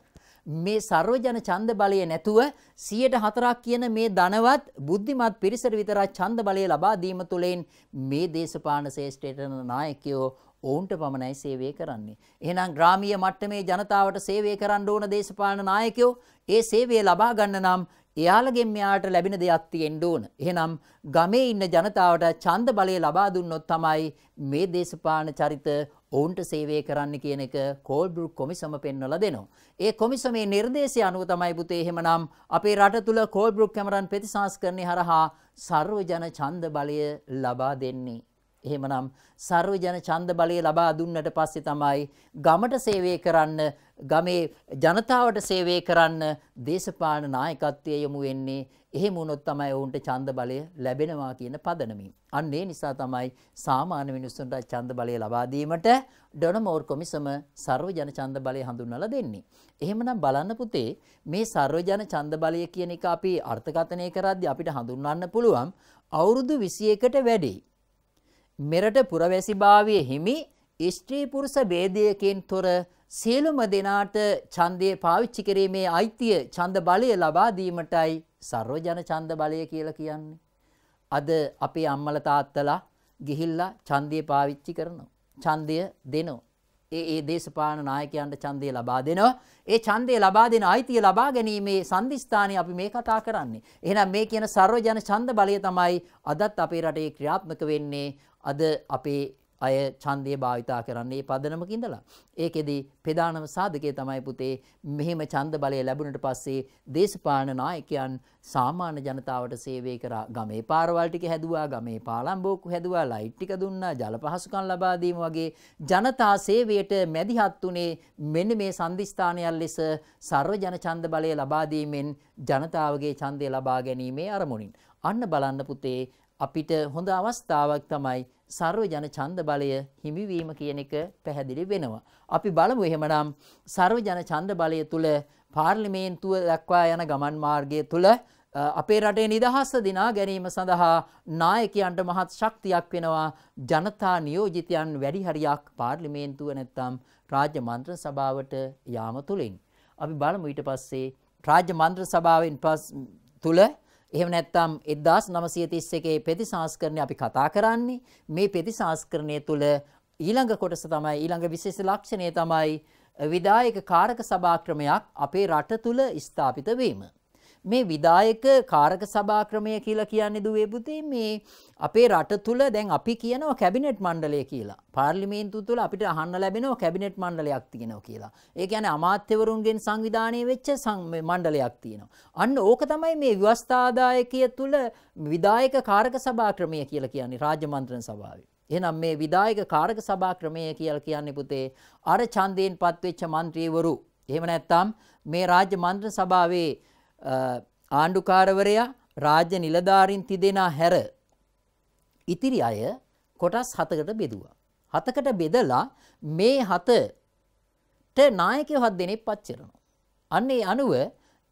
මේ ਸਰවජන ඡන්ද බලය නැතුව 104ක් කියන මේ ධනවත් බුද්ධිමත් පිරිසට විතරක් ඡන්ද බලය ලබා දීම තුළින් මේ දේශපාලන ශ්‍රේෂ්ඨයට නායකයෝ ඔවුන්ට පමණයි සේවය කරන්නේ. එහෙනම් ග්‍රාමීය මට්ටමේ ජනතාවට සේවය කරන්න ඕන දේශපාලන නායකයෝ ඒ සේවය ලබා ගන්න නම් එයාලගෙන් මෙයාට ලැබෙන දෙයක් තියෙන්න ඕන. එහෙනම් ගමේ ඉන්න ජනතාවට ඡන්ද බලය ලබා දුන්නොත් තමයි මේ දේශපාලන චරිත ඔවුන්ට සේවය කරන්න කියන එක කෝල්බරු කොමිසම පෙන්වල දෙනවා. ඒ කොමිසමේ නිර්දේශය අනුව තමයි පුතේ එහෙමනම් අපේ රට තුළ කෝල්බරුක් කැමරන් ප්‍රතිසංස්කරණය හරහා සර්වජන ඡන්ද බලය ලබා දෙන්නේ. එහෙමනම් සර්වජන ඡන්ද බලය ලබා දුන්නට පස්සේ තමයි ගමට සේවය කරන්න ගමේ ජනතාවට සේවය කරන්න දේශපාලන නායකත්වයේ යොමු වෙන්නේ එහෙම වුණොත් තමයි ඔවුන්ට ඡන්ද බලය ලැබෙනවා කියන පදනමින්. අන්න ඒ නිසා තමයි සාමාන්‍ය මිනිසුන්ට ඡන්ද බලය ලබා දීමට ඩොනමෝර් කොමිසම සර්වජන ඡන්ද බලය හඳුන්වලා දෙන්නේ. එහෙමනම් බලන්න පුතේ මේ සර්වජන ඡන්ද බලය කියන එක අපි අර්ථකථනය කරද්දී අපිට හඳුන්වන්න පුළුවන් අවුරුදු 21කට වැඩි. මෙරට පුරවැසිභාවයේ හිමි ස්ත්‍රී පුරුෂ ભેදයකින් තොර සියලුම දෙනාට ඡන්දය පාවිච්චි කිරීමේ අයිතිය ඡන්ද බලය ලබා දීමටයි සර්වජන ඡන්ද බලය කියලා කියන්නේ. අද අපේ අම්මල තාත්තලා ගිහිල්ලා ඡන්දය පාවිච්චි කරනවා. ඡන්දය දෙනවා. ඒ ඒ දේශපාලන නායකයන්ට ඡන්දය ලබා දෙනවා. ඒ ඡන්දය ලබා දෙන අයිතිය ලබා ගැනීමේ සම්දිස්ථානය අපි මේ කතා කරන්නේ. එහෙනම් මේ කියන සර්වජන ඡන්ද බලය තමයි අදත් අපේ රටේ ක්‍රියාත්මක වෙන්නේ. අද අපේ අය ඡන්දය භාවිතා කරන්නේ පදනමක ඉඳලා. ඒකෙදි ප්‍රධානම සාධකය තමයි පුතේ මෙහෙම ඡන්ද බලය ලැබුණට පස්සේ දේශපාලන නායකයන් සාමාන්‍ය ජනතාවට සේවය කරා. ගමේ පාරවල් ටික හැදුවා, ගමේ පාලම්බෝක්කු හැදුවා, ලයිට් ටික දුන්නා, ජල පහසුකම් ලබා දීම වගේ ජනතා සේවයට මැදිහත් උනේ මෙන්න මේ සම්දිස්ථානයන් ලෙස සර්ව ජන ඡන්ද බලය ලබා දීමෙන් ජනතාවගේ ඡන්දය ලබා ගැනීමේ අරමුණින්. අන්න බලන්න පුතේ අපිට හොඳ අවස්ථාවක් තමයි සර්ව ජන ඡන්ද බලය හිමිවීම කියන එක පැහැදිලි වෙනවා. අපි බලමු එහෙමනම් සර්ව ජන ඡන්ද බලය තුල පාර්ලිමේන්තුව දක්වා යන ගමන් මාර්ගය තුල අපේ රටේ නිදහස දිනා ගැනීම සඳහා නායකයන්ට මහත් ශක්තියක් වෙනවා ජනතා නියෝජිතයන් වැඩි හරියක් පාර්ලිමේන්තුව නැත්නම් රාජ්‍ය මන්ත්‍ර සභාවට යාම තුලින් අපි බලමු ඊට පස්සේ රාජ්‍ය මන්ත්‍ර සභාවෙන් පස් තුල එහෙම නැත්නම් 1931 ප්‍රතිසංස්කරණය අපි කතා කරන්නේ මේ ප්‍රතිසංස්කරණය තුළ ඊළඟ කොටස තමයි ඊළඟ විශේෂ ලක්ෂණය තමයි විදායක කාරක සභා ක්‍රමයක් අපේ රට තුළ ස්ථාපිත වීම. මේ විදායක කාරක සභා ක්‍රමය කියලා කියන්නේ දුවේ පුතේ මේ අපේ රට තුල දැන් අපි කියනවා කැබිනට් මණ්ඩලය කියලා. පාර්ලිමේන්තුව තුල අපිට අහන්න ලැබෙනවා කැබිනට් මණ්ඩලයක් තියෙනවා කියලා. ඒ කියන්නේ අමාත්‍යවරුන්ගෙන් සංවිධානය වෙච්ච මණ්ඩලයක් තියෙනවා. අන්න ඕක තමයි මේ ව්‍යවස්ථාදායකය තුල විදායක කාරක සභා ක්‍රමය කියලා කියන්නේ රාජ්‍ය මන්ත්‍රණ සභාවේ. එහෙනම් මේ විදායක කාරක සභා ක්‍රමය කියලා කියන්නේ පුතේ අර ඡන්දයෙන් පත්වෙච්ච മന്ത്രിවරු එහෙම නැත්නම් මේ රාජ්‍ය මන්ත්‍රණ සභාවේ ආණ්ඩුකාරවරයා රාජ්‍ය නිලධාරින් තිදෙනා හැර ඉතිරි අය කොටස් හතකට බෙදවා. හතකට බෙදලා මේ හතට නායකය හත් දෙනෙක් පච්චරනවා. අන්නේ අනුව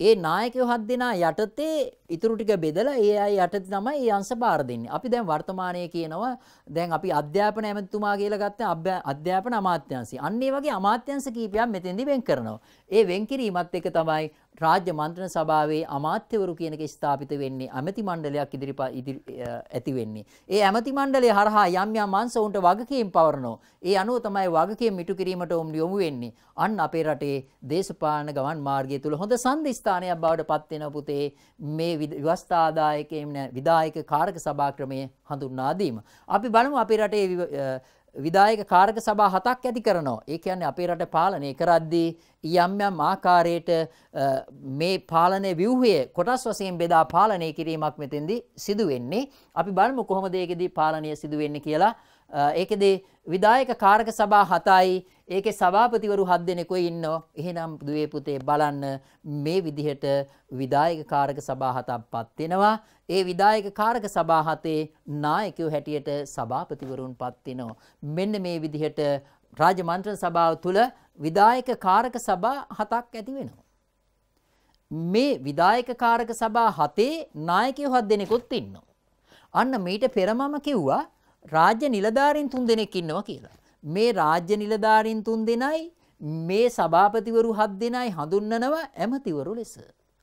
ඒ නායකයෝ හත් දෙනා යටතේ ඉතුරු ටික බෙදලා ඒ අය යටතේ තමයි ඒ අංශ බාර දෙන්නේ. අපි දැන් වර්තමානයේ කියනවා දැන් අපි අධ්‍යාපන ඇමතිතුමා කියලා ගත්තා අධ්‍යාපන අමාත්‍යාංශය. අන්න ඒ වගේ අමාත්‍යාංශ කීපයක් මෙතෙන්දී වෙන් කරනවා. ඒ වෙන්කිරීමත් එක තමයි රාජ්‍ය මන්ත්‍රණ සභාවේ අමාත්‍යවරු කියන එක ස්ථාපිත වෙන්නේ ඇමති මණ්ඩලයක් ඉදිරිපා ඇති වෙන්නේ. ඒ ඇමති මණ්ඩලය හරහා යම් යම් අංශවුන්ට වගකීම් පවරනෝ. ඒ අනුව තමයි වගකීම් මිටු කිරීමට ඔවුන් යොමු වෙන්නේ. අන්න අපේ රටේ දේශපාලන ගමන් මාර්ගය තුල හොඳ සංදිස්ථානයක් බවට පත් වෙන පුතේ මේ විවස්ථාදායකයෙන් විදායක කාරක සභා ක්‍රමය හඳුන්වා දීම. අපි බලමු අපේ රටේ විදායක කාරක සභා හතක් ඇති කරනවා. ඒ කියන්නේ අපේ රට පාලනය කරද්දී යම් යම් ආකාරයට මේ පාලනය ව්‍යුහය කොටස් වශයෙන් බෙදා පාලනය කිරීමක් මෙතෙන්දී සිදු වෙන්නේ. අපි බලමු කොහොමද ඒකෙදී පාලනය සිදු වෙන්නේ කියලා. ඒකෙදේ විදායක කාරක සභා හතයි ඒකේ සභාපතිවරු හත් දෙනෙකුයි ඉන්නෝ එහෙනම් දුවේ පුතේ බලන්න මේ විදිහට විදායක කාරක සභා හතක්පත් වෙනවා ඒ විදායක කාරක සභා හතේ නායකයෝ හැටියට සභාපතිවරුන්පත් වෙනවා මෙන්න මේ විදිහට රාජ්‍ය මන්ත්‍රණ සභාව තුල විදායක කාරක සභා හතක් ඇති වෙනවා මේ විදායක කාරක සභා හතේ නායකයෝ හත් දෙනෙකුත් ඉන්නවා අන්න මීට පෙර මම කිව්වා රාජ්‍ය නිලධාරීන් තුන්දෙනෙක් ඉන්නවා කියලා. මේ රාජ්‍ය නිලධාරීන් තුන්දෙනයි මේ සභාපතිවරු හත් දෙනයි හඳුන්වනවා ඇමතිවරු ලෙස.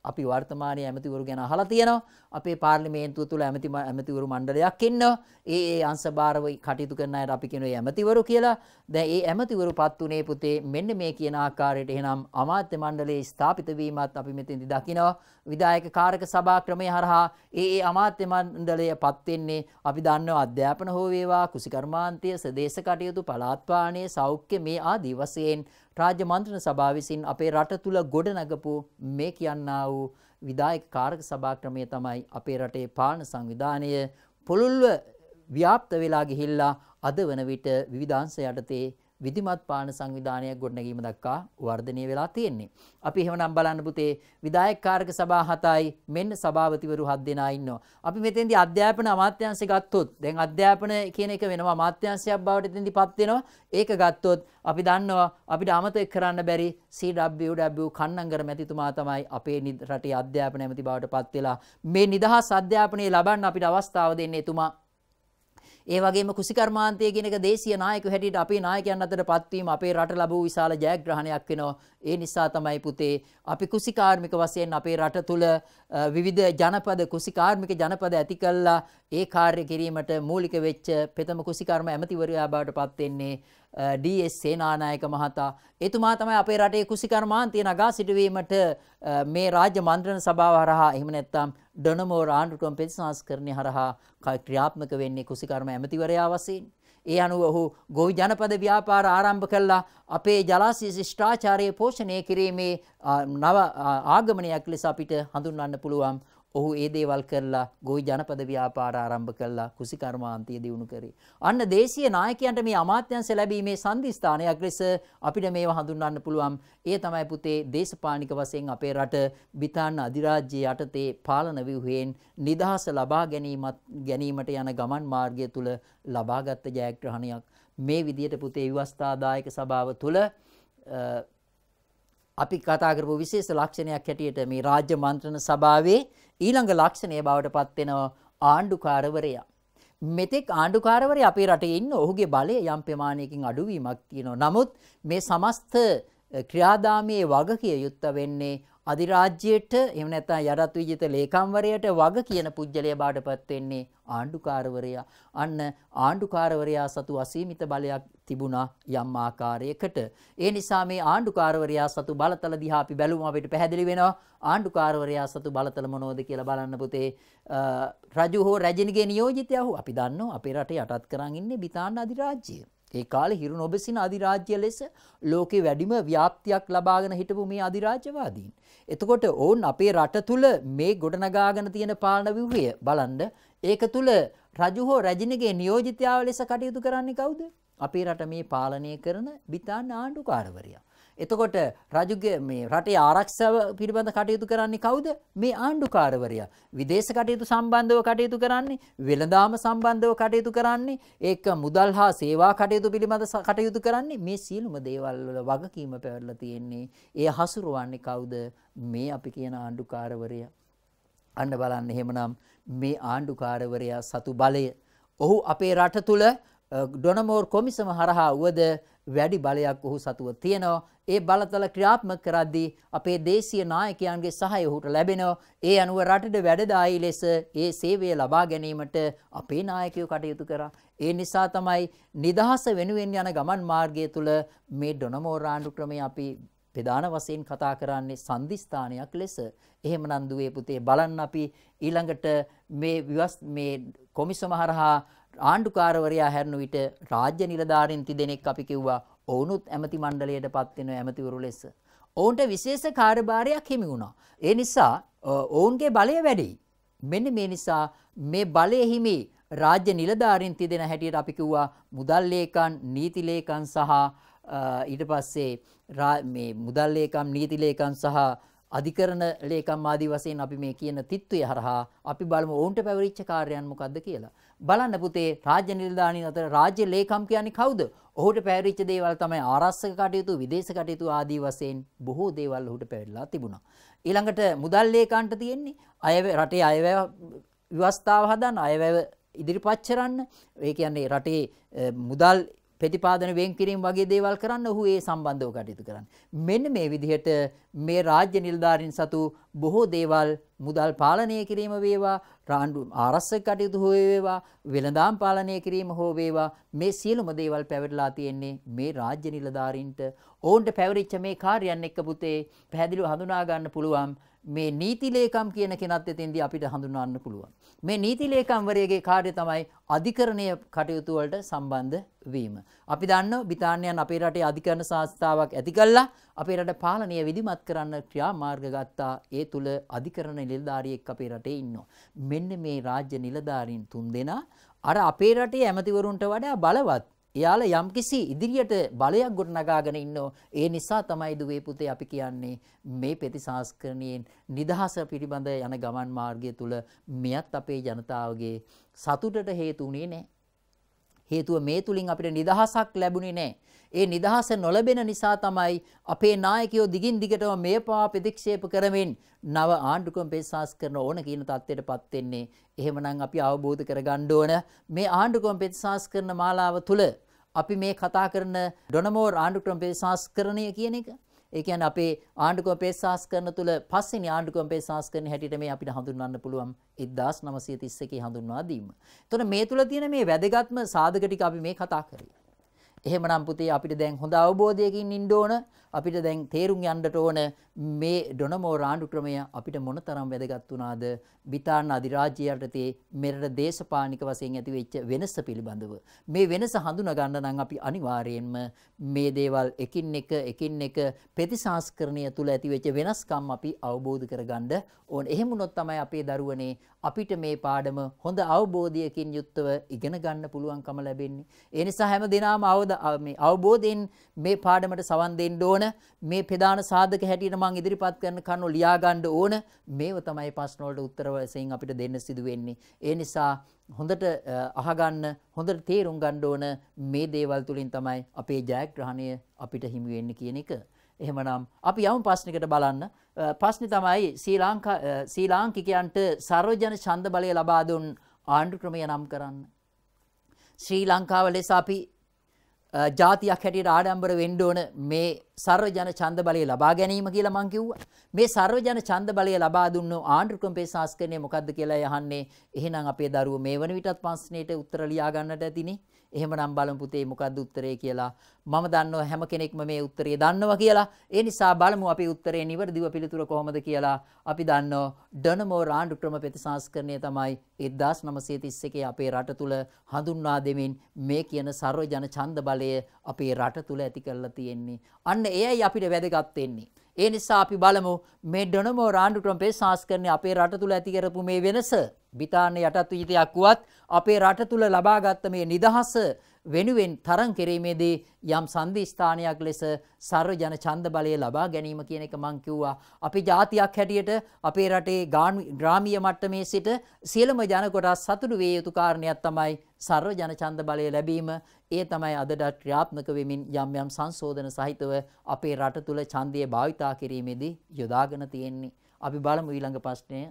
අපි වර්තමානයේ ඇමතිවරු ගැන අහලා තියෙනවා. අපේ පාර්ලිමේන්තුව තුළ ඇමති ඇමතිවරු මණ්ඩලයක් ඉන්නවා. ඒ ඒ අංශභාරව කටයුතු කරන අයට අපි කියනවා ඇමතිවරු කියලා. දැන් ඒ ඇමතිවරු පත් උනේ පුතේ මෙන්න මේ කියන ආකාරයට එහෙනම් අමාත්‍ය මණ්ඩලයේ ස්ථාපිත වීමත් අපි මෙතෙන්දි දකිනවා. විධායක කාරක සභා ක්‍රමය හරහා ඒ ඒ අමාත්‍ය මණ්ඩලය පත් වෙන්නේ අපි දන්නවා අධ්‍යාපන හෝ වේවා, කුසිකර්මාන්තය, සදේශ කටයුතු, පළාත්පාලනය, සෞඛ්‍ය මේ ආදී වශයෙන් රාජ්‍ය මන්ත්‍රණ සභාව විසින් අපේ රට තුල ගොඩනගපු මේ කියන්නා වූ විධායක කාරක සභා ක්‍රමය තමයි අපේ රටේ පාලන සංවිධානය පුළුල්ව ව්‍යාප්ත වෙලා ගිහිල්ලා අද වන විට විවිධාංශ යටතේ විධිමත් පාන සංවිධානයක් ගොඩනැගීම දක්වා වර්ධනය වෙලා තියෙන්නේ. අපි එහෙමනම් බලන්න පුතේ විධායකකාරක සභා හතයි මෙන්න සභාපතිවරු හත් දෙනා ඉන්නවා. අපි මෙතෙන්දී අධ්‍යාපන අමාත්‍යාංශය ගත්තොත් දැන් අධ්‍යාපන කියන එක වෙනවා අමාත්‍යාංශයක් බවට එතෙන්දීපත් වෙනවා. ඒක ගත්තොත් අපි දන්නවා අපිට අමතක කරන්න බැරි CWW කන්නංගර මැතිතුමා තමයි අපේ රටේ අධ්‍යාපන ඇමති බවට පත් වෙලා මේ නිදහස් අධ්‍යාපනය ලබන්න අපිට අවස්ථාව දෙන්නේ එතුමා. ඒ වගේම කුසිකර්මාන්තය කියන එක දේශීය නායකයෝ හැටියට අපේ නායකයන් අතර පත්වීම අපේ රට ලැබූ විශාල ජයග්‍රහණයක් වෙනවා. ඒ නිසා තමයි පුතේ අපි කුසිකාර්මික වශයෙන් අපේ රට තුල විවිධ ජනපද කුසිකාර්මික ජනපද ඇති කළා ඒ කාර්ය කිරීමට මූලික වෙච්ච පෙතම කුසිකර්ම ඇමතිවරයා බවට පත් වෙන්නේ DS සේනානායක මහතා එතුමා තමයි අපේ රටේ කුසිකර්මාන්තය නගා සිටුවීමට මේ රාජ්‍ය මන්ත්‍රණ සභාව හරහා එහෙම නැත්නම් ඩොනමෝ ආණ්ඩුවටම ප්‍රතිසංස්කරණය හරහා ක්‍රියාත්මක වෙන්නේ කුසිකර්ම ඇමතිවරයා වශයෙන්. ඒ අනුව ඔහු ගොවි ජනපද ව්‍යාපාර ආරම්භ කළා අපේ ජලාශය ශිෂ්ටාචාරය පෝෂණය කිරීමේ නව ආගමනයක් ලෙස අපිට හඳුන්වන්න පුළුවන්. ඔහු ඒ දේවල් කරලා ගොවි ජනපද ව්‍යාපාර ආරම්භ කළා කුසි කර්මාන්තය දිනු කරේ. අන්න දේශීය නායකයන්ට මේ අමාත්‍යංශ ලැබීමේ සම්දිස්ථානයක් ලෙස අපිට මේව හඳුන්වන්න පුළුවන්. ඒ තමයි පුතේ දේශපාලනික වශයෙන් අපේ රට බ්‍රිතාන්‍ය අධිරාජ්‍ය යටතේ පාලන ව්‍යුහයෙන් නිදහස ලබා ගැනීමත් ගැනීමට යන ගමන් මාර්ගය තුල ලබාගත් ජයග්‍රහණයක්. මේ විදියට පුතේ විවස්ථාදායක සභාව තුල අපි කතා කරපු විශේෂ ලක්ෂණයක් හැටියට මේ රාජ්‍ය මන්ත්‍රණ සභාවේ ඊළඟ ලක්ෂණය බවට පත් වෙන ආණ්ඩුකාරවරයා. මෙතෙක් ආණ්ඩුකාරවරය අපේ රටේ ඉන්න ඔහුගේ බලය යම් ප්‍රමාණයකින් අඩුවීමක් තියෙනවා. නමුත් මේ සමස්ත ක්‍රියාදාමයේ වගකිය යුත්ත වෙන්නේ අධිරාජ්‍යයට එහෙම නැත්නම් යටත් විජිත ලේකම්වරයට වග කියන පුජ්‍යලය බාටපත් වෙන්නේ ආණ්ඩුකාරවරයා. අන්න ආණ්ඩුකාරවරයා සතු අසීමිත බලයක් තිබුණා යම් ආකාරයකට. ඒ නිසා මේ ආණ්ඩුකාරවරයා සතු බලතල දිහා අපි බැලුවම අපිට පැහැදිලි වෙනවා ආණ්ඩුකාරවරයා සතු බලතල මොනවද කියලා බලන්න පුතේ. රජු හෝ රජිනගේ නියෝජිතයා හෝ අපි දන්නවා අපේ රටේ යටත් කරන් ඉන්නේ බිතාන්න අධිරාජ්‍යය. ඒ කාලේ හිරු නොබසින අධිරාජ්‍ය ලෙස ලෝකේ වැඩිම ව්‍යාප්තියක් ලබාගෙන හිටපු මේ අධිරාජ්‍යවාදීන්. එතකොට ඔවුන් අපේ රට තුල මේ ගොඩනගාගෙන තියෙන පාලන ව්‍යුහය බලන්න ඒක තුල රජු හෝ රජිනගේ නියෝජිතයාව ලෙස කටයුතු කරන්නේ කවුද? අපේ රට මේ පාලනය කරන බිතාන් ආණ්ඩුකාරවරයා. එතකොට රජුගේ මේ රටේ ආරක්ෂාව පිළිබඳ කටයුතු කරන්නේ කවුද? මේ ආණ්ඩුකාරවරයා. විදේශ කටයුතු සම්බන්ධව කටයුතු කරන්නේ, වෙළඳාම සම්බන්ධව කටයුතු කරන්නේ, ඒක මුදල් හා සේවා කටයුතු පිළිබඳ කටයුතු කරන්නේ මේ සියලුම දේවල් වල වගකීම පැවරලා තියෙන්නේ. ඒ හසුරුවන්නේ කවුද? මේ අපි කියන ආණ්ඩුකාරවරයා. අන්න බලන්න එහෙමනම් මේ ආණ්ඩුකාරවරයා සතු බලය ඔහු අපේ රට තුල ඩොනමෝර් කොමිසම හරහා වුවද වැඩි බලයක් ඔහු සතුව තියෙනවා. ඒ බලතල ක්‍රියාත්මක කරද්දී අපේ දේශීය නායකයන්ගේ සහය ඔහුට ලැබෙනවා. ඒ අනුව රටට වැඩදායි ලෙස ඒ සේවය ලබා ගැනීමට අපේ නායකයෝ කටයුතු කරා. ඒ නිසා තමයි නිදහස වෙනුවෙන් යන ගමන් මාර්ගය තුළ මේ ඩොනමෝරාණ්ඩු ක්‍රමය අපි ප්‍රධාන වශයෙන් කතා කරන්නේ සංදිස්ථානයක් ලෙස. එහෙමනම් දුවේ පුතේ බලන්න අපි ඊළඟට මේ විවස් මේ කොමිසම හරහා ආණ්ඩුකාරවරයා හැරණු විට රාජ්‍ය නිලධාරීන් තිදෙනෙක් අපි කිව්වා ඔවුනුත් ඇමති මණ්ඩලයට පත් වෙන ඇමතිවරු ලෙස. ඔවුන්ට විශේෂ කාර්යභාරයක් හිමි වුණා. ඒ නිසා ඔවුන්ගේ බලය වැඩි. මෙන්න මේ නිසා මේ බලය හිමි රාජ්‍ය නිලධාරීන් තිදෙන හැටියට අපි කිව්වා මුදල් ලේකම්, නීති ලේකම් සහ ඊට පස්සේ මේ මුදල් ලේකම්, නීති ලේකම් සහ අධිකරණ ලේකම් ආදී වශයෙන් අපි මේ කියන තිත්වය හරහා අපි බලමු ඔවුන්ට පැවරිච්ච කාර්යයන් මොකද්ද කියලා. බලන්න පුතේ රාජ්‍ය නිලධානීන් අතර රාජ්‍ය ලේකම් කියන්නේ කවුද? ඔහුට පැවරිච්ච දේවල් තමයි ආරක්ෂක කටයුතු, විදේශ කටයුතු ආදී වශයෙන් බොහෝ දේවල් ඔහුට පැවරලා තිබුණා. ඊළඟට මුදල් ලේකම්ට තියෙන්නේ අය රටේ අයවැය ව්‍යවස්ථාව හදන්න, අයවැය ඉදිරිපත් කරන්න, ඒ කියන්නේ රටේ මුදල් ප්‍රතිපාදන වෙන් කිරීම වගේ දේවල් කරන්න ඔහු ඒ සම්බන්ධව කටයුතු කරන්නේ. මෙන්න මේ විදිහට මේ රාජ්‍ය නිලධාරීන් සතු බොහෝ දේවල් මුදල් පාලනය කිරීම වේවා රාණ්ඩු ආරස්සක කටයුතු හෝ වේවා වෙළඳාම් පාලනය කිරීම හෝ වේවා මේ සියලුම දේවල් පැවරලා තියෙන්නේ මේ රාජ්‍ය නිලධාරීන්ට ඔවුන්ට පැවරිච්ච මේ කාර්යයන් එක්ක පුතේ පැහැදිලිව හඳුනා ගන්න පුළුවන් මේ නීතිලේකම් කියන කෙනත් එතෙන්දී අපිට හඳුන්වන්න පුළුවන්. මේ නීතිලේකම්වරයගේ කාර්ය තමයි අධිකරණය කටයුතු වලට සම්බන්ධ වීම. අපි දන්නවා බ්‍රිතාන්‍යයන් අපේ රටේ අධිකරණ සංස්ථාවක් ඇති කළා අපේ රට පාලනය විධිමත් කරන්න ක්‍රියාමාර්ග ගත්තා. ඒ ඒ තුල අධිකරණ නිලධාරියෙක් අපේ රටේ ඉන්නවා. මෙන්න මේ රාජ්‍ය නිලධාරීන් තුන් දෙනා අර අපේ රටේ ඇමතිවරුන්ට වඩා බලවත්. එයාලා යම්කිසි ඉදිරියට බලයක් ගොඩනගාගෙන ඉන්නෝ. ඒ නිසා තමයි දුවේ පුතේ අපි කියන්නේ මේ ප්‍රතිසංස්කරණයෙන් නිදහස පිළිබඳ යන ගමන් මාර්ගය තුල මෙයත් අපේ ජනතාවගේ සතුටට හේතු වුණේ නැහැ. හේතුව මේ තුලින් අපිට නිදහසක් ලැබුණේ නැහැ. ඒ නිදහස නොලබෙන නිසා තමයි අපේ නායකයෝ දිගින් දිගටම මේ පවා ප්‍රතික්ෂේප කරමින් නව ආණ්ඩුකම් පෙත්සාස් කරන ඕන කියන தත්ත්වයට පත් වෙන්නේ. එහෙමනම් අපි අවබෝධ කරගන්න ඕන මේ ආණ්ඩුකම් පෙත්සාස් කරන මාලාව තුල අපි මේ කතා කරන ඩොනමෝර් ආණ්ඩුක්‍රම පෙත්සාස්කරණය කියන එක ඒ කියන්නේ අපේ ආණ්ඩුකම පෙත්සාස් කරන තුල පස්වෙනි ආණ්ඩුකම පෙත්සාස් කරන හැටියට මේ අපිට හඳුන්වන්න පුළුවන් 1931 හඳුන්වා දීම. එතකොට මේ තුල තියෙන මේ වැදගත්ම සාධක ටික අපි මේ කතා කරේ. එහෙමනම් පුතේ අපිට දැන් හොඳ අවබෝධයකින් ඉන්න ඕන අපිට දැන් තේරුම් යන්නට ඕන මේ ඩොනමෝ රාණ්ඩු ක්‍රමය අපිට මොනතරම් වැදගත් වුණාද බ්‍රිතාන්‍ය අධිරාජ්‍ය යටතේ මෙරට දේශපාලනික වශයෙන් ඇතිවෙච්ච වෙනස පිළිබඳව මේ වෙනස හඳුනා ගන්න නම් අපි අනිවාර්යයෙන්ම මේ දේවල් එකින් එක එකින් එක ප්‍රතිසංස්කරණය තුළ ඇතිවෙච්ච වෙනස්කම් අපි අවබෝධ කරගන්න ඕන එහෙම වුණොත් තමයි අපේ දරුවනේ අපිට මේ පාඩම හොඳ අවබෝධයකින් යුක්තව ඉගෙන ගන්න පුළුවන්කම ලැබෙන්නේ ඒ නිසා හැම දිනම අවබෝධයෙන් මේ පාඩමට සවන් දෙන්න ඕන ඕන මේ ප්‍රධාන සාධක හැටියට මම ඉදිරිපත් කරන කරුණු ලියා ගන්න ඕන මේව තමයි ප්‍රශ්න වලට උත්තර වශයෙන් අපිට දෙන්න සිදු වෙන්නේ ඒ නිසා හොඳට අහගන්න හොඳට තේරුම් ගන්න ඕන මේ දේවල් තුලින් තමයි අපේ ජයග්‍රහණය අපිට හිමි වෙන්නේ කියන එක එහෙමනම් අපි යම් ප්‍රශ්නයකට බලන්න ප්‍රශ්නේ තමයි ශ්‍රී ලංකා ශ්‍රී ලාංකිකයන්ට සර්වජන ඡන්ද බලය ලබා දුන් ආණ්ඩු ක්‍රමය නම් කරන්න ශ්‍රී ලංකාව ලෙස අපි ජාතියක් හැටියට ආඩම්බර වෙන්න ඕන මේ සර්වජන ඡන්ද බලය ලබා ගැනීම කියලා මං කිව්වා. මේ සර්වජන ඡන්ද බලය ලබා දුන්නු ආණ්ඩු ක්‍රමපේ ශාස්ත්‍රණය මොකද්ද කියලා යහන්නේ. එහෙනම් අපේ දරුවෝ මේ වන විටත් පන්සලේට උත්තර ලියා ගන්නට ඇතිනේ. එහෙමනම් බලමු පුතේ මොකද්ද උත්තරේ කියලා. මම දන්නවා හැම කෙනෙක්ම මේ උත්තරේ දන්නවා කියලා. ඒ නිසා බලමු අපි උත්තරේ නිවැරදිව පිළිතුර කොහොමද කියලා. අපි දන්නවා ඩනමෝ රාන්ඩු ක්‍රම ප්‍රතිසංස්කරණය තමයි 1931 අපේ රට තුල හඳුන්වා දෙමින් මේ කියන සර්වජන ඡන්ද බලය අපේ රට තුල ඇති කරලා තියෙන්නේ. අන්න එයයි අපිට වැදගත් වෙන්නේ. ඒ නිසා අපි බලමු මේ ඩොනමෝ රාන්ඩු ට්‍රම්පේ සංස්කරණය අපේ රට තුල ඇති කරපු මේ වෙනස බිතාන්න යටත් විජිතයක් අපේ රට තුල ලබාගත් මේ නිදහස වෙනුවෙන් තරම් කිරීමේදී යම් සන්ධිස්ථානයක් ලෙස සර්ව ජන ඡන්ද බලය ලබා ගැනීම කියන එක මං කිව්වා. අපි ජාතියක් හැටියට අපේ රටේ ග්‍රාමීය මට්ටමේ සිට සියලුම ජන කොටස් සතුටු වේ යුතු කාරණයක් තමයි සර්ව ජන ඡන්ද බලය ලැබීම. ඒ තමයි අදට ක්‍රියාත්මක වෙමින් යම් යම් සංශෝධන සහිතව අපේ රට තුල ඡන්දය භාවිතා කිරීමේදී යොදාගෙන තියෙන්නේ. අපි බලමු ඊළඟ ප්‍රශ්නය.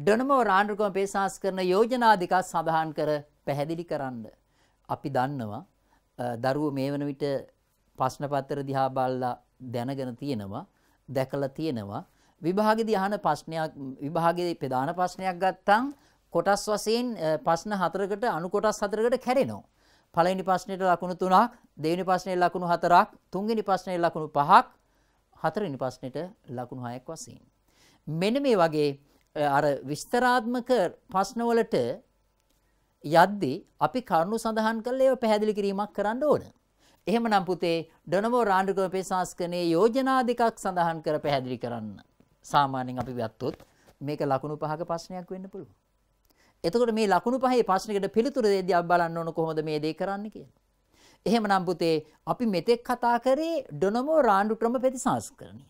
ඩොනමෝ රාණ්ඩුකම පේසාස් කරන යෝජනා දෙකක් සඳහන් කර පැහැදිලි කරන්න. අපි දන්නවා දරුව මේ වන විට ප්‍රශ්නපත්තර දිහා බල්ලා දැනගෙන තියෙනවා දැකලා තියෙනවා විභාගෙදී අහන ප්‍රශ්නයක් විභාගයේ ප්‍රධාන ප්‍රශ්නයක් ගත්තම් කොටස් වශයෙන් ප්‍රශ්න හතරකට අනු කොටස් හතරකට කැරෙනවා. පළවෙනි ප්‍රශ්නෙට ලකුණු 3ක්, දෙවෙනි ප්‍රශ්නේ ලකුණු 4ක්, තුන්වෙනි ප්‍රශ්නේ ලකුණු 5ක්, හතරවෙනි ප්‍රශ්නෙට ලකුණු 6ක් වශයෙන්. මෙන්න මේ වගේ අර විස්තරාත්මක ප්‍රශ්නවලට යද්දී අපි කරුණු සඳහන් කරලා ඒව පැහැදිලි කිරීමක් කරන්න ඕන. එහෙමනම් පුතේ ඩොනමෝ රාන්ඩ්‍රකෝ ප්‍රශාස්කනේ යෝජනා දෙකක් සඳහන් කර පැහැදිලි කරන්න. සාමාන්‍යයෙන් අපි ගත්තොත් මේක ලකුණු පහක ප්‍රශ්නයක් වෙන්න පුළුවන්. එතකොට මේ ලකුණු පහේ ප්‍රශ්නයකට පිළිතුරු දෙද්දී අපි බලන්න ඕන කොහොමද මේ දේ කරන්නේ කියලා. එහෙමනම් පුතේ අපි මෙතෙක් කතා කරේ ඩොනමෝ රාන්ඩු ක්‍රම ප්‍රතිසංස්කරණය.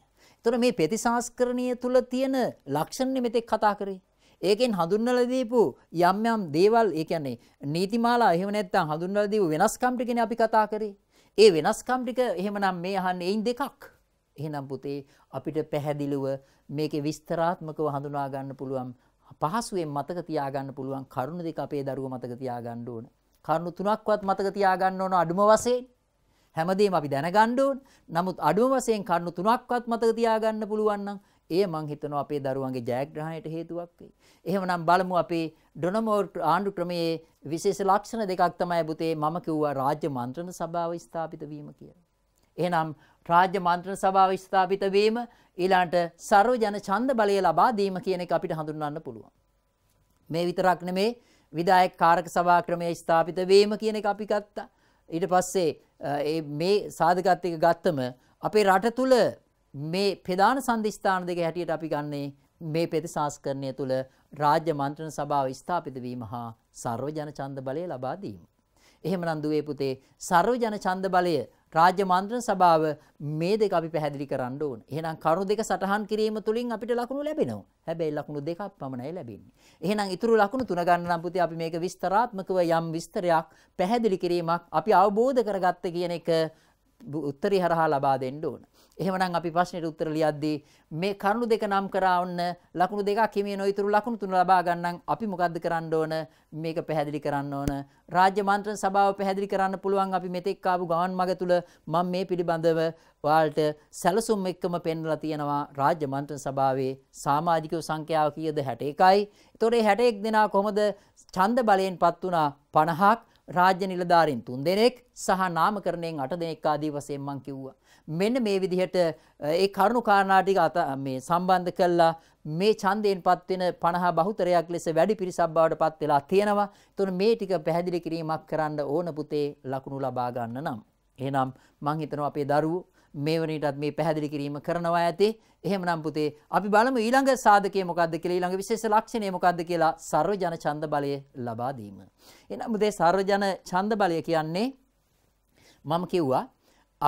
එතකොට මේ ප්‍රතිසංස්කරණය තුල තියෙන ලක්ෂණ මෙතෙක් කතා කරේ. ඒකෙන් හඳුන්වලා දීපු යම් යම් දේවල් ඒ කියන්නේ නීතිමාලා එහෙම නැත්නම් හඳුන්වලා දීපු වෙනස්කම් ටිකනේ අපි කතා කරේ. ඒ වෙනස්කම් ටික එහෙමනම් මේ අහන්නේ එයින් දෙකක්. එහෙනම් පුතේ අපිට පැහැදිලිව මේකේ විස්තරාත්මකව හඳුනා ගන්න පුළුවන් පහසුවෙන් මතක තියාගන්න පුළුවන් කරුණු දෙක අපේ දරුවෝ මතක තියාගන්න ඕන. කරුණු තුනක්වත් මතක තියාගන්න ඕන අඩුම වශයෙන්. හැමදේම අපි දැනගන්න ඕන. නමුත් අඩුම වශයෙන් කරුණු තුනක්වත් මතක තියාගන්න පුළුවන් නම් ඒ මං හිතනවා අපේ දරුවන්ගේ ජයග්‍රහණයට හේතුවක් වෙයි. එහෙමනම් බලමු අපේ ඩොනමෝර් ආණ්ඩු ක්‍රමයේ විශේෂ ලක්ෂණ දෙකක් තමයි පුතේ මම කිව්වා රාජ්‍ය මන්ත්‍රණ සභාව ස්ථාපිත වීම කියලා. එහෙනම් රාජ්‍ය මන්ත්‍රණ සභාව ස්ථාපිත වීම ඊළඟට සර්වජන ඡන්ද බලය ලබා දීම කියන එක අපිට හඳුන්වන්න පුළුවන්. මේ විතරක් නෙමේ විධායක කාරක සභා ක්‍රමය ස්ථාපිත වීම කියන එක අපි ගත්තා. ඊට පස්සේ මේ සාධකත්තික ගත්තම අපේ රට තුළ මේ ප්‍රධාන සන්ධස්ථාන දෙක හැටියට අපි ගන්නේ මේ ප්‍රතිසංස්කරණය තුළ රාජ්‍ය මන්ත්‍රණ සභාව ස්ථාපිත වීම හා සර්වජන ඡන්ද බලය ලබා දීම. එහෙමනම් දුවේ පුතේ සර්වජන ඡන්ද බලය රාජ්‍ය මන්ත්‍රණ සභාව මේ දෙක අපි පැහැදිලි කරන්න ඕන. එහෙනම් කරුණු දෙක සටහන් කිරීම තුලින් අපිට ලකුණු ලැබෙනවා. හැබැයි ලකුණු දෙකක් පමණයි ලැබෙන්නේ. එහෙනම් ඉතුරු ලකුණු තුන ගන්න නම් පුතේ අපි මේක විස්තරාත්මකව යම් විස්තරයක් පැහැදිලි කිරීමක් අපි අවබෝධ කරගත්ත කියන එක උත්තරي හරහා ලබා දෙන්න ඕන. එහෙමනම් අපි ප්‍රශ්නෙට උත්තර ලියද්දී මේ කරුණු දෙක නම් කරවන්න ලකුණු දෙකක් හිමේ නොඉතුරු ලකුණු තුන ලබා ගන්නම් අපි මොකද්ද කරන්න ඕන මේක පැහැදිලි කරන්න ඕන රාජ්‍ය මන්ත්‍රණ සභාව පැහැදිලි කරන්න පුළුවන් අපි මෙතෙක් ආපු ගමන් මඟ තුල මම මේ පිළිබඳව ඔයාලට සැලසුම් එක්කම පෙන්වලා තියෙනවා රාජ්‍ය මන්ත්‍රණ සභාවේ සමාජිකව සංඛ්‍යාව කීයද 61යි. ඒතොර 61 දෙනා කොහොමද ඡන්ද බලයෙන්පත් වුණා 50ක් රාජ්‍ය නිලධාරීන් 3 දෙනෙක් සහ නාමකරණයෙන් 8 දෙනෙක් ආදී වශයෙන් මං කිව්වා. මෙන්න මේ විදිහට ඒ කරුණු කාරණා ටික මේ සම්බන්ධ කළා මේ ඡන්දයෙන්පත් වෙන 50 බහුතරයක් ලෙස වැඩි පිරිසක් බවටපත් වෙලා තියෙනවා. එතකොට මේ ටික පැහැදිලි කිරීමක් කරන්න ඕන පුතේ ලකුණු ලබා ගන්න නම්. එහෙනම් මං හිතනවා අපේ දරුවෝ මේ වනටත් මේ පැහැදිලි කිරීම කරනවා ඇති එහෙමනම් පුතේ අපි බලමු ඊළඟ සාධකය මොකක්ද කියලා ඊළඟ විශේෂ ලක්ෂණය මොකක්ද කියලා සර්වජන ඡන්ද බලය ලබා දීම. එහෙනම් පුතේ සර්වජන ඡන්ද බලය කියන්නේ මම කිව්වා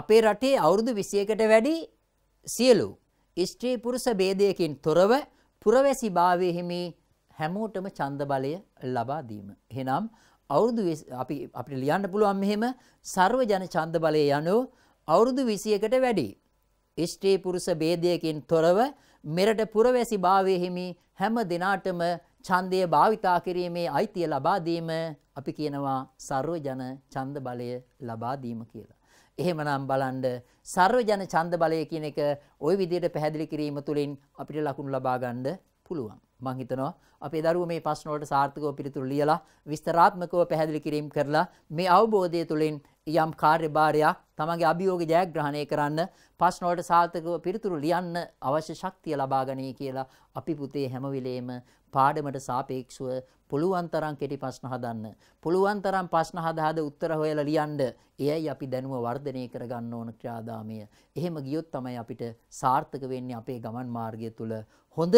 අපේ රටේ අවුරුදු 21කට වැඩි සියලු ස්ත්‍රී පුරුෂ ભેදයකින් තොරව පුරවැසි භාවයේ හිමි හැමෝටම ඡන්ද බලය ලබා දීම. එහෙනම් අවුරුදු අපි අපිට ලියන්න පුළුවන් මෙහෙම සර්වජන ඡන්ද බලය යනෝ අවුරුදු 21කට වැඩි ස්ත්‍රී පුරුෂ ભેදයකින් තොරව මෙරට පුරවැසි භාවයේ හිමි හැම දිනාටම ඡන්දය භාවිතා කිරීමේ අයිතිය ලබා දීම අපි කියනවා සර්වජන ඡන්ද බලය ලබා දීම කියලා. එහෙමනම් බලන්න සර්වජන ඡන්ද බලය කියන එක ওই විදිහට පැහැදිලි කිරීම තුළින් අපිට ලකුණු ලබා ගන්න පුළුවන්. මං හිතනවා අපේ දරුවෝ මේ ප්‍රශ්න වලට සාර්ථකව පිළිතුරු ලියලා විස්තරාත්මකව පැහැදිලි කිරීම කරලා මේ අවබෝධය තුළින් යම් කාර්යභාරයක් තමන්ගේ අභියෝග ජයග්‍රහණය කරන්න ප්‍රශ්න වලට සාර්ථකව පිළිතුරු ලියන්න අවශ්‍ය ශක්තිය ලබා ගනී කියලා අපි පුතේ හැම වෙලේම පාඩමට සාපේක්ෂව පුළුවන් තරම් කෙටි ප්‍රශ්න හදන්න. පුළුවන් තරම් ප්‍රශ්න හදා හද උත්තර හොයලා ලියන්න. එයයි අපි දැනුම වර්ධනය කරගන්න ඕන ක්‍රියාදාමය. එහෙම ගියොත් තමයි අපිට සාර්ථක වෙන්නේ අපේ ගමන් මාර්ගය තුල හොඳ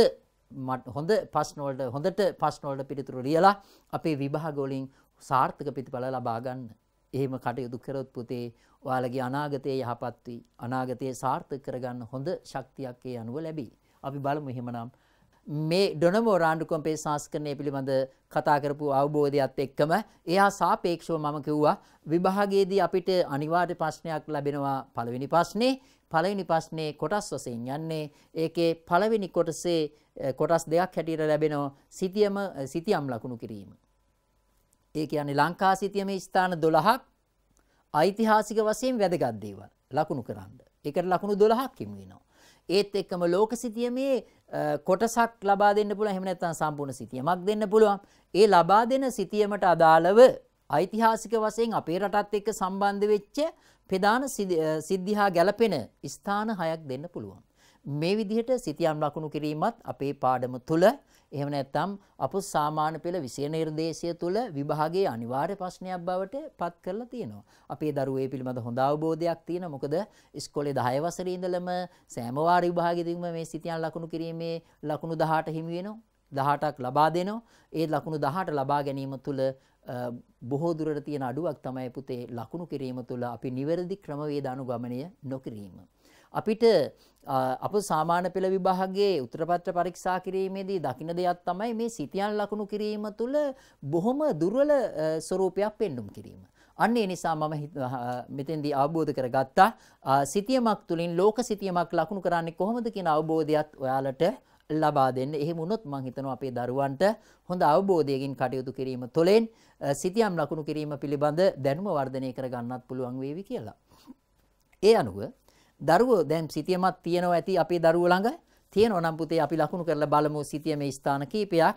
හොඳ ප්‍රශ්න වලට හොඳට ප්‍රශ්න වලට පිළිතුරු ලියලා අපේ විභාග වලින් සාර්ථක ප්‍රතිඵල ලබා ගන්න. එහෙම කටයුතු කරොත් පුතේ ඔයාලගේ අනාගතය යහපත් වී අනාගතය සාර්ථක කරගන්න හොඳ ශක්තියක් ඒ අනුව ලැබේ. අපි බලමු එහෙමනම් මේ ඩොනමෝ රාණ්ඩු කොම්පේ සංස්කරණය පිළිබඳ කතා කරපු අවබෝධයත් එක්කම එයා සාපේක්ෂව මම කිව්වා විභාගයේදී අපිට අනිවාර්ය ප්‍රශ්නයක් ලැබෙනවා පළවෙනි ප්‍රශ්නේ පළවෙනි ප්‍රශ්නේ කොටස් වශයෙන් යන්නේ ඒකේ පළවෙනි කොටසේ කොටස් දෙකක් හැටියට ලැබෙනවා සිතියම සිතියම් ලකුණු කිරීම ඒ කියන්නේ ලංකා සිතියමේ ස්ථාන 12ක් ඓතිහාසික වශයෙන් වැදගත් දේවල් ලකුණු කරන්න ඒකට ලකුණු 12ක් හිමි වෙනවා ඒත් එක්කම ලෝක සිතියමේ කොටසක් ලබා දෙන්න පුළුවන් එහෙම නැත්නම් සම්පූර්ණ සිතියමක් දෙන්න පුළුවන්. ඒ ලබා දෙන සිතියමට අදාළව ඓතිහාසික වශයෙන් අපේ රටත් එක්ක සම්බන්ධ වෙච්ච ප්‍රධාන සිද්ධිහා ගැලපෙන ස්ථාන හයක් දෙන්න පුළුවන්. මේ විදිහට සිතියම් ලකුණු කිරීමත් අපේ පාඩම තුළ එහෙම නැත්නම් අපොස් සාමාන්‍ය පෙළ විෂය නිර්දේශය තුළ විභාගයේ අනිවාර්ය ප්‍රශ්නයක් බවට පත් කරලා තියෙනවා. අපේ දරුවෝ ඒ පිළිබඳ හොඳ අවබෝධයක් තියෙන මොකද ඉස්කෝලේ 10 වසරේ ඉඳලම සෑම වාර විභාගයේදීම මේ සිතියන් ලකුණු කිරීමේ ලකුණු 18 හිමි වෙනවා. 18ක් ලබා දෙනවා. ඒ ලකුණු 18 ලබා ගැනීම තුළ බොහෝ දුරට තියෙන අඩුවක් තමයි පුතේ ලකුණු කිරීම තුළ අපි නිවැරදි ක්‍රමවේද අනුගමනය නොකිරීම. අපිට අප සාමාන පෙළ විභාගයේ උත්තරපත්‍ර පරීක්ෂා කිරීමේදී දකින දෙයක් තමයි මේ සිතියන් ලකුණු කිරීම තුළ බොහොම දුර්වල ස්වරූපයක් පෙන්නුම් කිරීම. අන්න ඒ නිසා මම මෙතෙන්දී අවබෝධ කරගත්තා සිතියමක් තුළින් ලෝක සිතියමක් ලකුණු කරන්නේ කොහොමද කියන අවබෝධයත් ඔයාලට ලබා දෙන්න. එහෙම වුණොත් මම හිතනවා අපේ දරුවන්ට හොඳ අවබෝධයකින් කටයුතු කිරීම තුළින් සිතියම් ලකුණු කිරීම පිළිබඳ දැනුම වර්ධනය කරගන්නත් පුළුවන් වේවි කියලා. ඒ අනුව දරුවෝ දැන් සිතියමත් තියෙනවා ඇති අපේ දරුවෝ ළඟ තියෙනවා නම් පුතේ අපි ලකුණු කරලා බලමු සිතියමේ ස්ථාන කීපයක්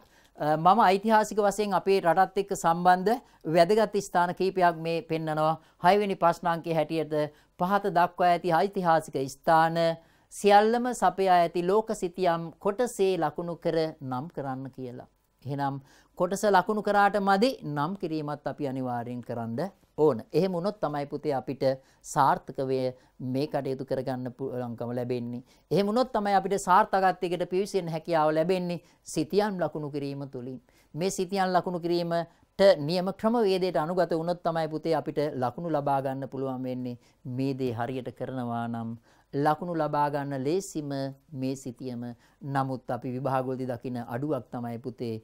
මම ඓතිහාසික වශයෙන් අපේ රටත් එක්ක සම්බන්ධ වැදගත් ස්ථාන කීපයක් මේ පෙන්නනවා හයවෙනි ප්‍රශ්නාංකයේ හැටියට පහත දක්වා ඇති ඓතිහාසික ස්ථාන සියල්ලම සපයා ඇති ලෝක සිතියම් කොටසේ ලකුණු කර නම් කරන්න කියලා. එහෙනම් කොටස ලකුණු කරාට මදි නම් කිරීමත් අපි අනිවාර්යෙන් කරන්න ඕන. එහෙම වුණොත් තමයි පුතේ අපිට සාර්ථකව මේ කටයුතු කරගන්න පුළුවන්කම ලැබෙන්නේ. එහෙම වුණොත් තමයි අපිට සාර්ථකත්වයකට පිවිසෙන්න හැකියාව ලැබෙන්නේ සිතියම් ලකුණු කිරීම තුලින්. මේ සිතියම් ලකුණු කිරීමට නියම ක්‍රමවේදයට අනුගත වුණොත් තමයි පුතේ අපිට ලකුණු ලබා ගන්න පුළුවන් වෙන්නේ. මේ දේ හරියට කරනවා නම් ලකුණු ලබා ගන්න ලේසිම මේ සිතියම නමුත් අපි විභාගවලදී දකින අඩුවක් තමයි පුතේ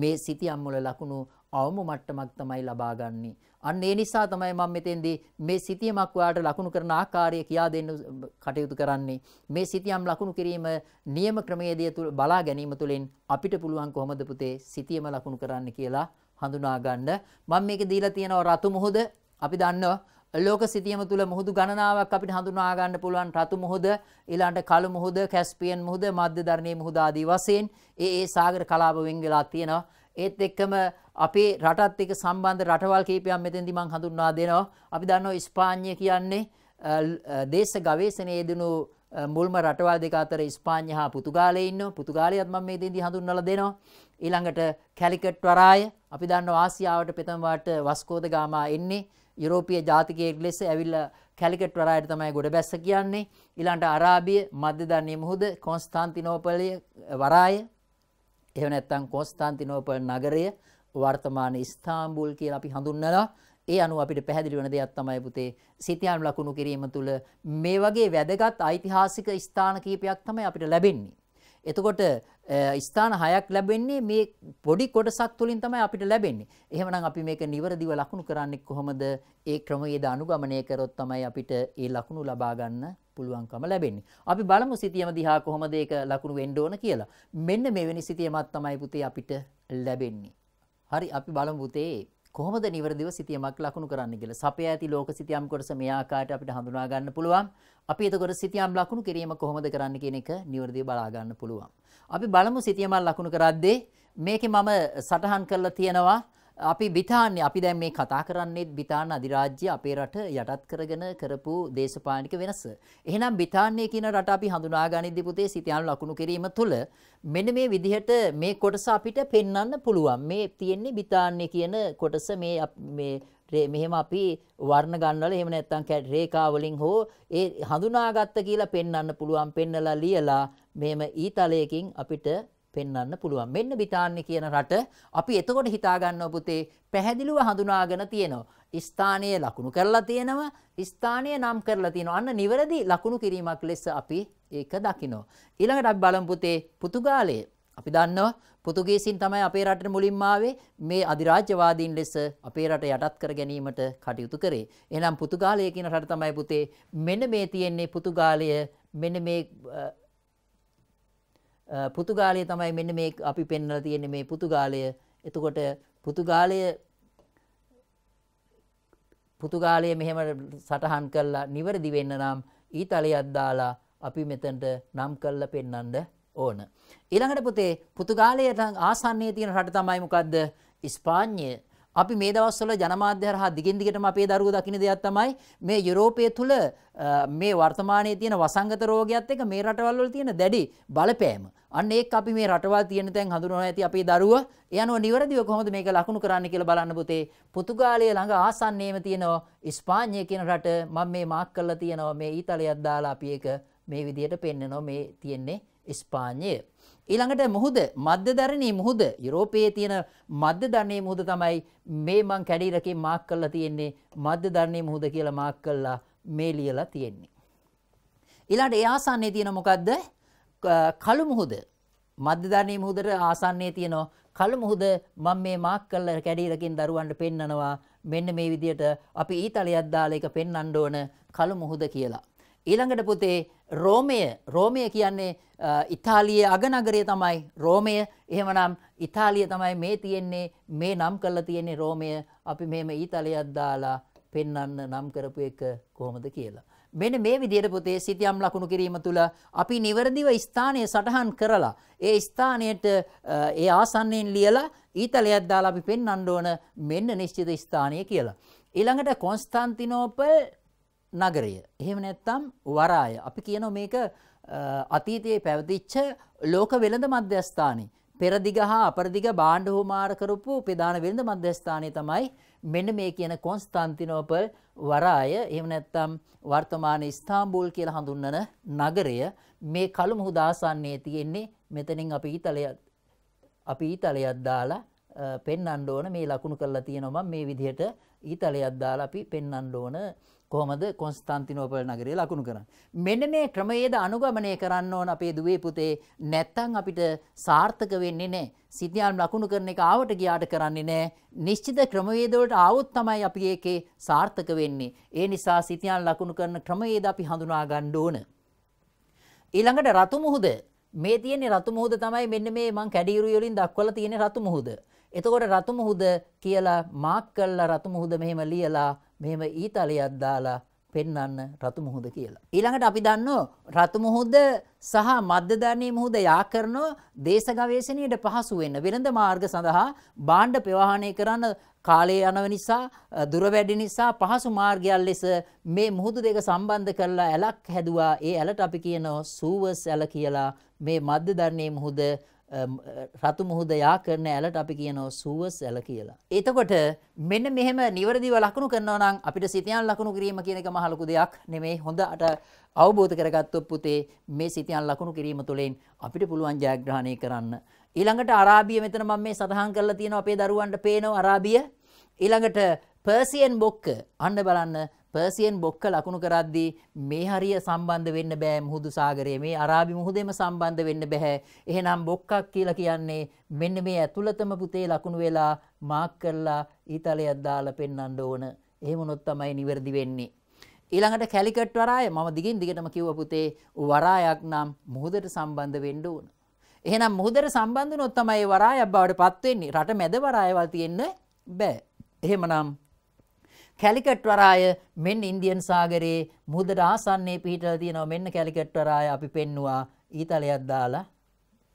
මේ සිතියම් වල ලකුණු අවම මට්ටමක් තමයි ලබා ගන්නේ අන්න ඒ නිසා තමයි මම මෙතෙන්දී මේ සිතියමක් ඔයාලට ලකුණු කරන ආකාරය කියා දෙන්න කටයුතු කරන්නේ. මේ සිතියම් ලකුණු කිරීම නියම ක්‍රමයේදී තුල බලා ගැනීම තුළින් අපිට පුළුවන් කොහොමද පුතේ සිතියම ලකුණු කරන්න කියලා හඳුනා ගන්න. මම මේක දීලා තියෙනවා රතු මුහුද. අපි දන්නවා ලෝක සිතියම තුළ මුහුදු ගණනාවක් අපිට හඳුනා ගන්න පුළුවන් රතු මුහුද ඊළඟට කළු මුහුද කැස්පියන් මුහුද මධ්‍ය ධර්ණයේ මුහුද ආදී වශයෙන් ඒ ඒ සාගර කලාප වෙන් වෙලා තියෙනවා ඒත් එක්කම අපේ රටත් එක්ක සම්බන්ධ රටවල් කීපයක් මෙතෙන්දි මම හඳුන්වා දෙනවා. අපි දන්නවා ඉස්පාඤ්ඤය කියන්නේ දේශ ගවේෂණයේ දෙනු මුල්ම රටවල් දෙක අතර ඉස්පාඤ්ඤ හා පුතුගාලේ ඉන්නවා. පුතුගාලයත් මම මේදෙන්දි හඳුන්වලා දෙනවා. ඊළඟට කැලිකට් වරාය අපි දන්නවා ආසියාවට ප්‍රථම වාට වස්කෝද ගාමා එන්නේ. යුරෝපීය ජාතිකයෙක් ලෙස ඇවිල්ලා කැලිකට් වරායට තමයි ගොඩ බැස්ස කියන්නේ. ඊළඟට අරාබිය, මධ්‍ය දන්නේ මුහුද, කොන්ස්තාන්තිනෝපලය වරාය එහෙම නැත්නම් කොන්ස්තාන්තිනෝපල් නගරය වර්තමාන ඉස්තාම්බුල් කියලා අපි හඳුන්වලා ඒ අනුව අපිට පැහැදිලි වෙන දෙයක් තමයි පුතේ සිතියම් ලකුණු කිරීම තුළ මේ වගේ වැදගත් ඓතිහාසික ස්ථාන කීපයක් තමයි අපිට ලැබෙන්නේ. එතකොට ස්ථාන හයක් ලැබෙන්නේ මේ පොඩි කොටසක් තුලින් තමයි අපිට ලැබෙන්නේ. එහෙමනම් අපි මේක නිවරදිව ලකුණු කරන්නේ කොහොමද? ඒ ක්‍රමවේද අනුගමනය කරොත් තමයි අපිට ඒ ලකුණු ලබා ගන්න පුළුවන්කම ලැබෙන්නේ. අපි බලමු සිතියම දිහා කොහොමද ඒක ලකුණු වෙන්න ඕන කියලා. මෙන්න මෙවැනි සිතියමක් තමයි පුතේ අපිට ලැබෙන්නේ. හරි අපි බලමු පුතේ කොහොමද නිවැරදිව සිතියමක් ලකුණු කරන්න කියලා. සපය ඇති ලෝක සිතියම් කොටස මේ ආකාරයට අපිට හඳුනා ගන්න පුළුවන්. අපි එතකොට සිතියම් ලකුණු කිරීම කොහොමද කරන්න කියන එක නිවැරදිව බලා ගන්න පුළුවන්. අපි බලමු සිතියමක් ලකුණු කරද්දී මේකේ මම සටහන් කරලා තියෙනවා අපි බිතාන්නේ අපි දැන් මේ කතා කරන්නේ බිතාන්න අධිරාජ්‍ය අපේ රට යටත් කරගෙන කරපු දේශපාලනික වෙනස. එහෙනම් බිතාන්නේ කියන රට අපි හඳුනා ගනිද්දී පුතේ සිතයන් ලකුණු කිරීම තුළ මෙන්න මේ විදිහට මේ කොටස අපිට පෙන්වන්න පුළුවන්. මේ තියෙන්නේ බිතාන්නේ කියන කොටස මේ මේ මෙහෙම අපි වර්ණ ගන්නවල එහෙම නැත්නම් රේඛා වලින් හෝ ඒ හඳුනාගත්ත කියලා පෙන්වන්න පුළුවන්. පෙන්නලා ලියලා මෙහෙම ඊතලයකින් අපිට පෙන්වන්න පුළුවන්. මෙන්න බිතාන්නේ කියන රට අපි එතකොට හිතා ගන්නව පුතේ පැහැදිලිව හඳුනාගෙන තියෙනවා. ස්ථානීය ලකුණු කරලා තියෙනවා. ස්ථානීය නම් කරලා තියෙනවා. අන්න නිවැරදි ලකුණු කිරීමක් ලෙස අපි ඒක දකිනවා. ඊළඟට අපි බලමු පුතේ පුතුගාලයේ අපි දන්නවා පොතුගීසින් තමයි අපේ රටට මුලින්ම ආවේ මේ අධිරාජ්‍යවාදීන් ලෙස අපේ රට යටත් කර ගැනීමට කටයුතු කරේ. එහෙනම් පොතුගාලය කියන රට තමයි පුතේ මෙන්න මේ තියෙන්නේ පොතුගාලය මෙන්න මේ පුතුගාලය තමයි මෙන්න මේ අපි පෙන්වලා තියෙන්නේ මේ පුතුගාලය. එතකොට පුතුගාලය පුතුගාලය මෙහෙම සටහන් කළා නිවැරදි වෙන්න නම් ඊතලයක් දාලා අපි මෙතනට නම් කළා පෙන්වන්න ඕන. ඊළඟට පුතේ පුතුගාලයට ආසන්නයේ තියෙන රට තමයි මොකද්ද? ස්පාඤ්ඤය. අපි මේ දවස්වල ජනමාධ්‍ය හරහා දිගින් දිගටම අපේ දරුවෝ දකින්න දෙයක් තමයි මේ යුරෝපය තුල මේ වර්තමානයේ තියෙන වසංගත රෝගයත් එක්ක මේ රටවල් වල තියෙන දැඩි බලපෑම. අන්න ඒක අපි මේ රටවල් තියෙන තැන් හඳුනනවා ඇති අපේ දරුවෝ. ඒ අනුව නිවැරදිව කොහොමද මේක ලකුණු කරන්න කියලා බලන්න පුතේ. පෘතුගාලය ළඟ ආසන්නයේම තියෙනවා ස්පාඤ්ඤය කියන රට මම මේ මාක් කරලා තියෙනවා මේ ඊතලයක් දාලා අපි ඒක මේ විදිහට පෙන්නනවා මේ තියෙන්නේ ස්පාඤ්ඤය. ඊළඟට මුහුද මධ්‍යධරණී මුහුද යුරෝපයේ තියෙන මධ්‍යධරණී මුහුද තමයි මේ මං කැඩීරකින් මාක් කරලා තියෙන්නේ මධ්‍යධරණී මුහුද කියලා මාක් කරලා මේ ලියලා තියෙන්නේ. ඊළඟට ඒ ආසන්නයේ තියෙන මොකද්ද? කළු මුහුද. මධ්‍යධරණී මුහුදට ආසන්නයේ තියෙන කළු මුහුද මම මේ මාක් කරලා කැඩීරකින් දරුවන්ට පෙන්නනවා. මෙන්න මේ විදියට අපි ඊතලයක් දාලා ඒක පෙන්වන්න ඕන කළු මුහුද කියලා. ඊළඟට පුතේ රෝමය රෝමය කියන්නේ ඉතාලියේ අගනගරය තමයි රෝමය එහෙමනම් ඉතාලිය තමයි මේ තියෙන්නේ මේ නම් කරලා තියෙන්නේ රෝමය අපි මෙහෙම ඊතලයක් දාලා පෙන්වන්න නම් කරපු එක කොහොමද කියලා. මෙන්න මේ විදිහට පුතේ සිතියම් ලකුණු කිරීම තුළ අපි නිවැරදිව ස්ථානය සටහන් කරලා ඒ ස්ථානයට ඒ ආසන්නයෙන් ලියලා ඊතලයක් දාලා අපි පෙන්වන්න ඕන මෙන්න නිශ්චිත ස්ථානය කියලා. ඊළඟට කොන්ස්තාන්තිනෝපල් නගරය. එහෙම නැත්නම් වරාය. අපි කියනවා මේක අතීතයේ පැවතිච්ච ලෝක වෙළඳ මධ්‍යස්ථානයි. පෙරදිග හා අපරදිග බාණ්ඩ හුමාර කරපු ප්‍රධාන වෙළඳ මධ්‍යස්ථානය තමයි මෙන්න මේ කියන කොන්ස්තන්තිනෝපල් වරාය එහෙම නැත්නම් වර්තමාන ඉස්තාම්බූල් කියලා හඳුන්වන නගරය මේ කළු මුහුද ආසන්නයේ තියෙන්නේ මෙතනින් අපි ඊතලයක් අපි ඊතලයක් දාලා පෙන්වන්න ඕන මේ ලකුණු කරලා තියෙනවා මේ විදිහට ඊතලයක් දාලා අපි පෙන්වන්න ඕන කොහොමද කොන්ස්තන්තිනෝපල් නගරය ලකුණු කරන්න. මෙන්න මේ ක්‍රමයේද අනුගමනය කරන්න ඕන අපේ දුවේ පුතේ නැත්තං අපිට සාර්ථක වෙන්නේ නෑ. සිද්ධියන් ලකුණු කරන එක ආවට ගියාට කරන්නේ නෑ. නිශ්චිත ක්‍රමවේදවලට ආවොත් තමයි අපි ඒකේ සාර්ථක වෙන්නේ. ඒ නිසා සිතියන් ලකුණු කරන ක්‍රමයේද අපි හඳුනා ගන්න ඕන. ඊළඟට රතු මුහුද මේ තියෙන රතු මුහුද තමයි මෙන්න මේ මං කැඩීරු වලින් දක්වලා තියෙන රතු මුහුද. එතකොට රතු මුහුද කියලා මාක් කරලා රතු මුහුද මෙහෙම ලියලා මෙහෙම ඊතලයක් දාලා පෙන්වන්න රතු මුහුද කියලා. ඊළඟට අපි දන්නෝ රතු මුහුද සහ මධ්‍යධානී මුහුද යා කරනෝ දේශ ගවේෂණයට පහසු වෙන්න වෙළඳ මාර්ග සඳහා බාණ්ඩ ප්‍රවාහණය කරන්න කාලය යනව නිසා දුර වැඩි නිසා පහසු මාර්ගයක් ලෙස මේ මුහුදු දෙක සම්බන්ධ කරලා ඇලක් හැදුවා. ඒ ඇලට අපි කියනවා සූවස් ඇල කියලා. මේ මධ්‍යධානී මුහුද රතු මුහුද යා කරන ඇලට අපි කියනවා සුවස් ඇල කියලා. එතකොට මෙන්න මෙහෙම නිවැරදිව ලකුණු කරනවා නම් අපිට සිතයන් ලකුණු කිරීම කියන එක මහ ලොකු දෙයක් නෙමෙයි. හොඳට අවබෝධ කරගත්තොත් පුතේ මේ සිතයන් ලකුණු කිරීම තුළින් අපිට පුළුවන් ජයග්‍රහණය කරන්න. ඊළඟට අරාබිය මෙතන මම මේ සඳහන් කරලා තියෙනවා අපේ දරුවන්ට පේනවා අරාබිය. ඊළඟට පර්සියන් බොක්ක අන්න බලන්න පර්සියන් බොක්ක ලකුණු කරද්දී මේ හරිය සම්බන්ධ වෙන්න බෑ මුහුදු සාගරයේ මේ අරාබි මුහුදේම සම්බන්ධ වෙන්න බෑ එහෙනම් බොක්කක් කියලා කියන්නේ මෙන්න මේ ඇතුළතම පුතේ ලකුණු වෙලා මාක් කරලා ඊතලයක් දාලා පෙන්වන්න ඕන එහෙම උනොත් තමයි නිවැරදි වෙන්නේ ඊළඟට කැලිකට් වරාය මම දිගින් දිගටම කිව්ව පුතේ වරායක් නම් මුහුදට සම්බන්ධ වෙන්න ඕන එහෙනම් මුහුදට සම්බන්ධ වුණොත් තමයි වරායක් බවට පත් වෙන්නේ රට මැද වරායවල් තියෙන්න බෑ එහෙමනම් කැලිකට් වරාය මෙන්න ඉන්දියන් සාගරයේ මුහුදට ආසන්නයේ පිහිටලා තියෙනවා මෙන්න කැලිකට් වරාය අපි පෙන්නවා ඊතලයක් දාලා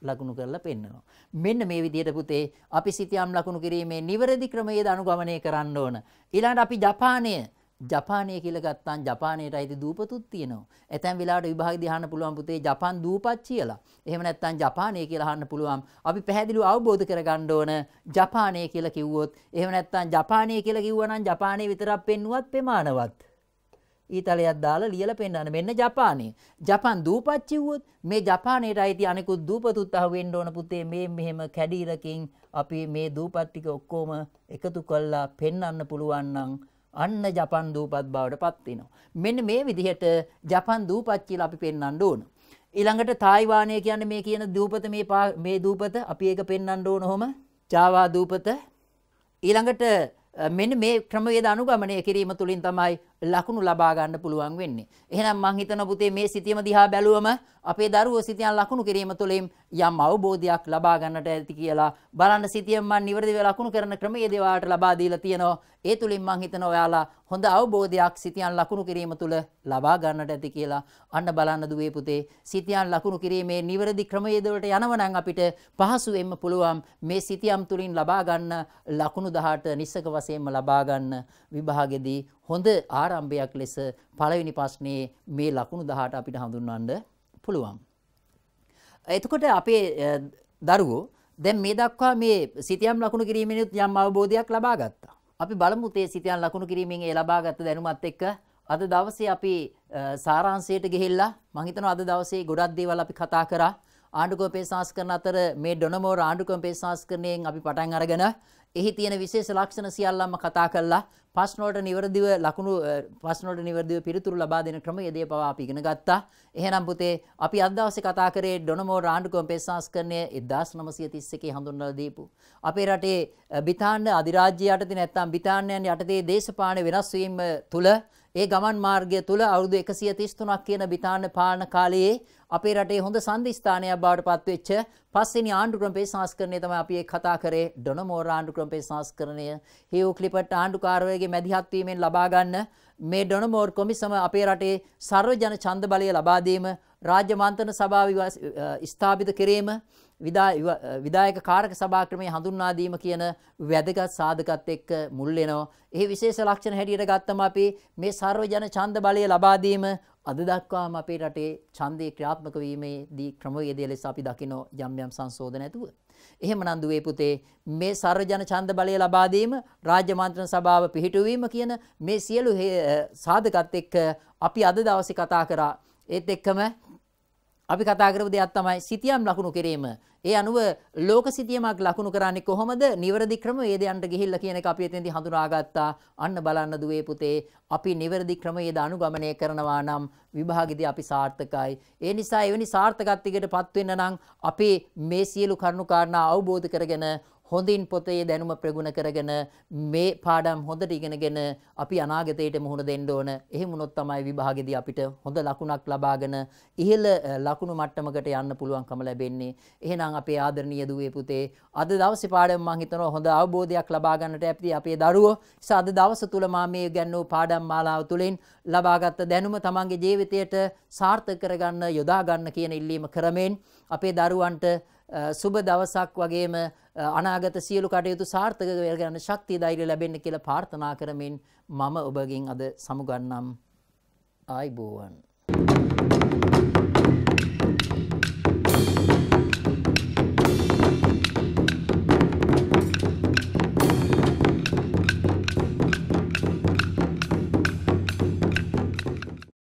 ලකුණු කරලා පෙන්නවා මෙන්න මේ විදිහට පුතේ අපි සිතියම් ලකුණු කිරීමේ නිවැරදි ක්‍රමයේද අනුගමනය කරන්න ඕන ඊළඟට අපි ජපානයේ ජපානය කියලා ගත්තාන් ජපානයට අයිති දූපතුත් තියෙනවා. ඇතැම් වෙලාවට විභාග දිහාන්න පුළුවන් පුතේ ජපන් දූපත් කියලා. එහෙම නැත්නම් ජපානය කියලා අහන්න පුළුවන්. අපි පැහැදිලිව අවබෝධ කරගන්න ඕන ජපානය කියලා කිව්වොත්, එහෙම නැත්නම් ජපානය කියලා කිව්වනම් ජපානයේ විතරක් පෙන්නුවත් ප්‍රමාණවත්. ඊතලයක් දාලා ලියලා පෙන්නන්න මෙන්න ජපානය. ජපන් දූපත් කිව්වොත් මේ ජපානයට අයිති අනිකුත් දූපතුත් අහුවෙන්න ඕන පුතේ මේ මෙහෙම කැඩීරකින් අපි මේ දූපත් ටික ඔක්කොම එකතු කරලා පෙන්වන්න පුළුවන් නම් අන්න ජපන් දූපත් බවට පත් වෙනවා. මෙන්න මේ විදිහට ජපන් දූපත් කියලා අපි පෙන්වන්න ඕන. ඊළඟට තායිවානය කියන්නේ මේ කියන දූපත මේ මේ දූපත අපි ඒක පෙන්වන්න ඕන ඔහොම ජාවා දූපත. ඊළඟට මෙන්න මේ ක්‍රමවේද අනුගමනය කිරීම තුළින් තමයි ලකුණු ලබා ගන්න පුළුවන් වෙන්නේ. එහෙනම් මං හිතන පුතේ මේ සිතියම දිහා බැලුවම අපේ දරුවෝ සිතියන් ලකුණු කිරීම තුළින් යම් අවබෝධයක් ලබා ගන්නට ඇති කියලා බලන්න සිතියම මං නිවැරදිව ලකුණු කරන ක්‍රමවේද වාට ලබා දීලා තියෙනවා. ඒ තුලින් මම හිතනවා ඔයාලා හොඳ අවබෝධයක් සිතියන් ලකුණු කිරීම තුළ ලබා ගන්නට ඇති කියලා. අන්න බලන්න දුවේ පුතේ සිතියන් ලකුණු කිරීමේ නිවැරදි ක්‍රමවේද වලට යනවනම් අපිට පහසුවෙන්ම පුළුවන් මේ සිතියම් තුලින් ලබා ගන්න ලකුණු 18 නිසක වශයෙන්ම ලබා ගන්න විභාගෙදී හොඳ ආරම්භයක් ලෙස පළවෙනි ප්‍රශ්නේ මේ ලකුණු 18 අපිට හඳුන්වන්න පුළුවන්. එතකොට අපේ දරුවෝ දැන් මේ දක්වා මේ සිතියම් ලකුණු කිරීමෙනුත් යම් අවබෝධයක් ලබා ගත්තා. අපි බලමු තේ සිතයන් ලකුණු කිරීමෙන් ඒ ලබාගත් දැනුමත් එක්ක අද දවසේ අපි සාරාංශයට ගිහිල්ලා මම හිතනවා අද දවසේ ගොඩක් දේවල් අපි කතා කරා ආණ්ඩුකෝපේ සංස්කරණ අතර මේ ඩොනමෝර ආණ්ඩුකෝපේ සංස්කරණයෙන් අපි පටන් අරගෙන එහි තියෙන විශේෂ ලක්ෂණ සියල්ලම කතා කළා ප්‍රශ්නවලට නිවැරදිව ලකුණු ප්‍රශ්නවලට නිවැරදිව පිළිතුරු ලබා දෙන ක්‍රමය දෙය පවා අපි ඉගෙන ගත්තා. එහෙනම් පුතේ අපි අද දවසේ කතා කරේ ඩොනමෝ රාන්ඩු කොම්පේ සංස්කරණය 1931 හඳුන්වලා දීපු අපේ රටේ බ්‍රිතාන්‍ය අධිරාජ්‍ය යටතේ නැත්නම් බ්‍රිතාන්‍යයන් යටතේ දේශපාලන වෙනස් වීම තුළ ඒ ගමන් මාර්ගය තුළ අවුරුදු 133ක් කියන බිතාන්න පාලන කාලයේ අපේ රටේ හොඳ සංදිස්ථානයක් බවට පත්වෙච්ච පස්වෙනි ආණ්ඩු ක්‍රමපේ සංස්කරණය තමයි අපි ඒ කතා කරේ ඩොනමෝර ආණ්ඩු ක්‍රමපේ සංස්කරණය හියෝ ක්ලිපට් ආණ්ඩුකාරවගේ මැදිහත් වීමෙන් ලබා ගන්න මේ ඩොනමෝර් කොමිසම අපේ රටේ සර්වජන ඡන්ද බලය ලබා දීම රාජ්‍ය මන්ත්‍රණ සභාව ස්ථාපිත කිරීම විදායක කාරක සභා ක්‍රමයේ හඳුන්වා දීම කියන වැදගත් සාධකත් එක්ක මුල් වෙනවා. එහි විශේෂ ලක්ෂණ හැටියට ගත්තම අපි මේ සර්වජන ඡන්ද බලය ලබා දීම අද දක්වාම අපේ රටේ ඡන්දේ ක්‍රියාත්මක වීමේදී ක්‍රමවේදය ලෙස අපි දකිනෝ යම් යම් සංශෝධන ඇතුව. එහෙමනම් දුවේ පුතේ මේ සර්වජන ඡන්ද බලය ලබා දීම රාජ්‍ය මන්ත්‍රණ සභාව පිහිටුවීම කියන මේ සියලු සාධකත් එක්ක අපි අද දවසේ කතා කරා. ඒත් එක්කම අපි කතා කරපු දෙයක් තමයි සිතියම් ලකුණු කිරීම. ඒ අනුව ලෝක සිතියමක් ලකුණු කරන්නේ කොහොමද? නිවැරදි ක්‍රමවේදයන්ට ගිහිල්ලා කියන එක අපි එතෙන්දී හඳුනාගත්තා. අන්න බලන්න දුවේ පුතේ, අපි නිවැරදි ක්‍රමවේද අනුගමනය කරනවා නම් විභාගෙදී අපි සාර්ථකයි. ඒ නිසා එවැනි සාර්ථකත්වයකටපත් වෙන්න නම් අපි මේ සියලු කරුණු කාරණා අවබෝධ කරගෙන හොඳින් පොතේ දැනුම ප්‍රගුණ කරගෙන මේ පාඩම් හොඳට ඉගෙනගෙන අපි අනාගතයට මුහුණ දෙන්න ඕන. එහෙම වුණොත් තමයි විභාගෙදී අපිට හොඳ ලකුණක් ලබාගෙන ඉහළ ලකුණු මට්ටමකට යන්න පුළුවන්කම ලැබෙන්නේ. එහෙනම් අපේ ආදරණීය දුවේ පුතේ අද දවසේ පාඩම් මම හිතනවා හොඳ අවබෝධයක් ලබා ගන්නට ඇති අපේ දරුවෝ. ඒ අද දවස තුල මා මේ ගැන්වූ පාඩම් මාලාව තුළින් ලබාගත් දැනුම තමන්ගේ ජීවිතයට සාර්ථක කරගන්න යොදා ගන්න කියන ඉල්ලීම කරමින් අපේ දරුවන්ට සුබ දවසක් වගේම අනාගත සියලු කටයුතු සාර්ථක කරගන්න ශක්තිය ධෛර්ය ලැබෙන්න කියලා ප්‍රාර්ථනා කරමින් මම ඔබගෙන් අද සමුගන්නම් ආයිබෝවන් Thank you.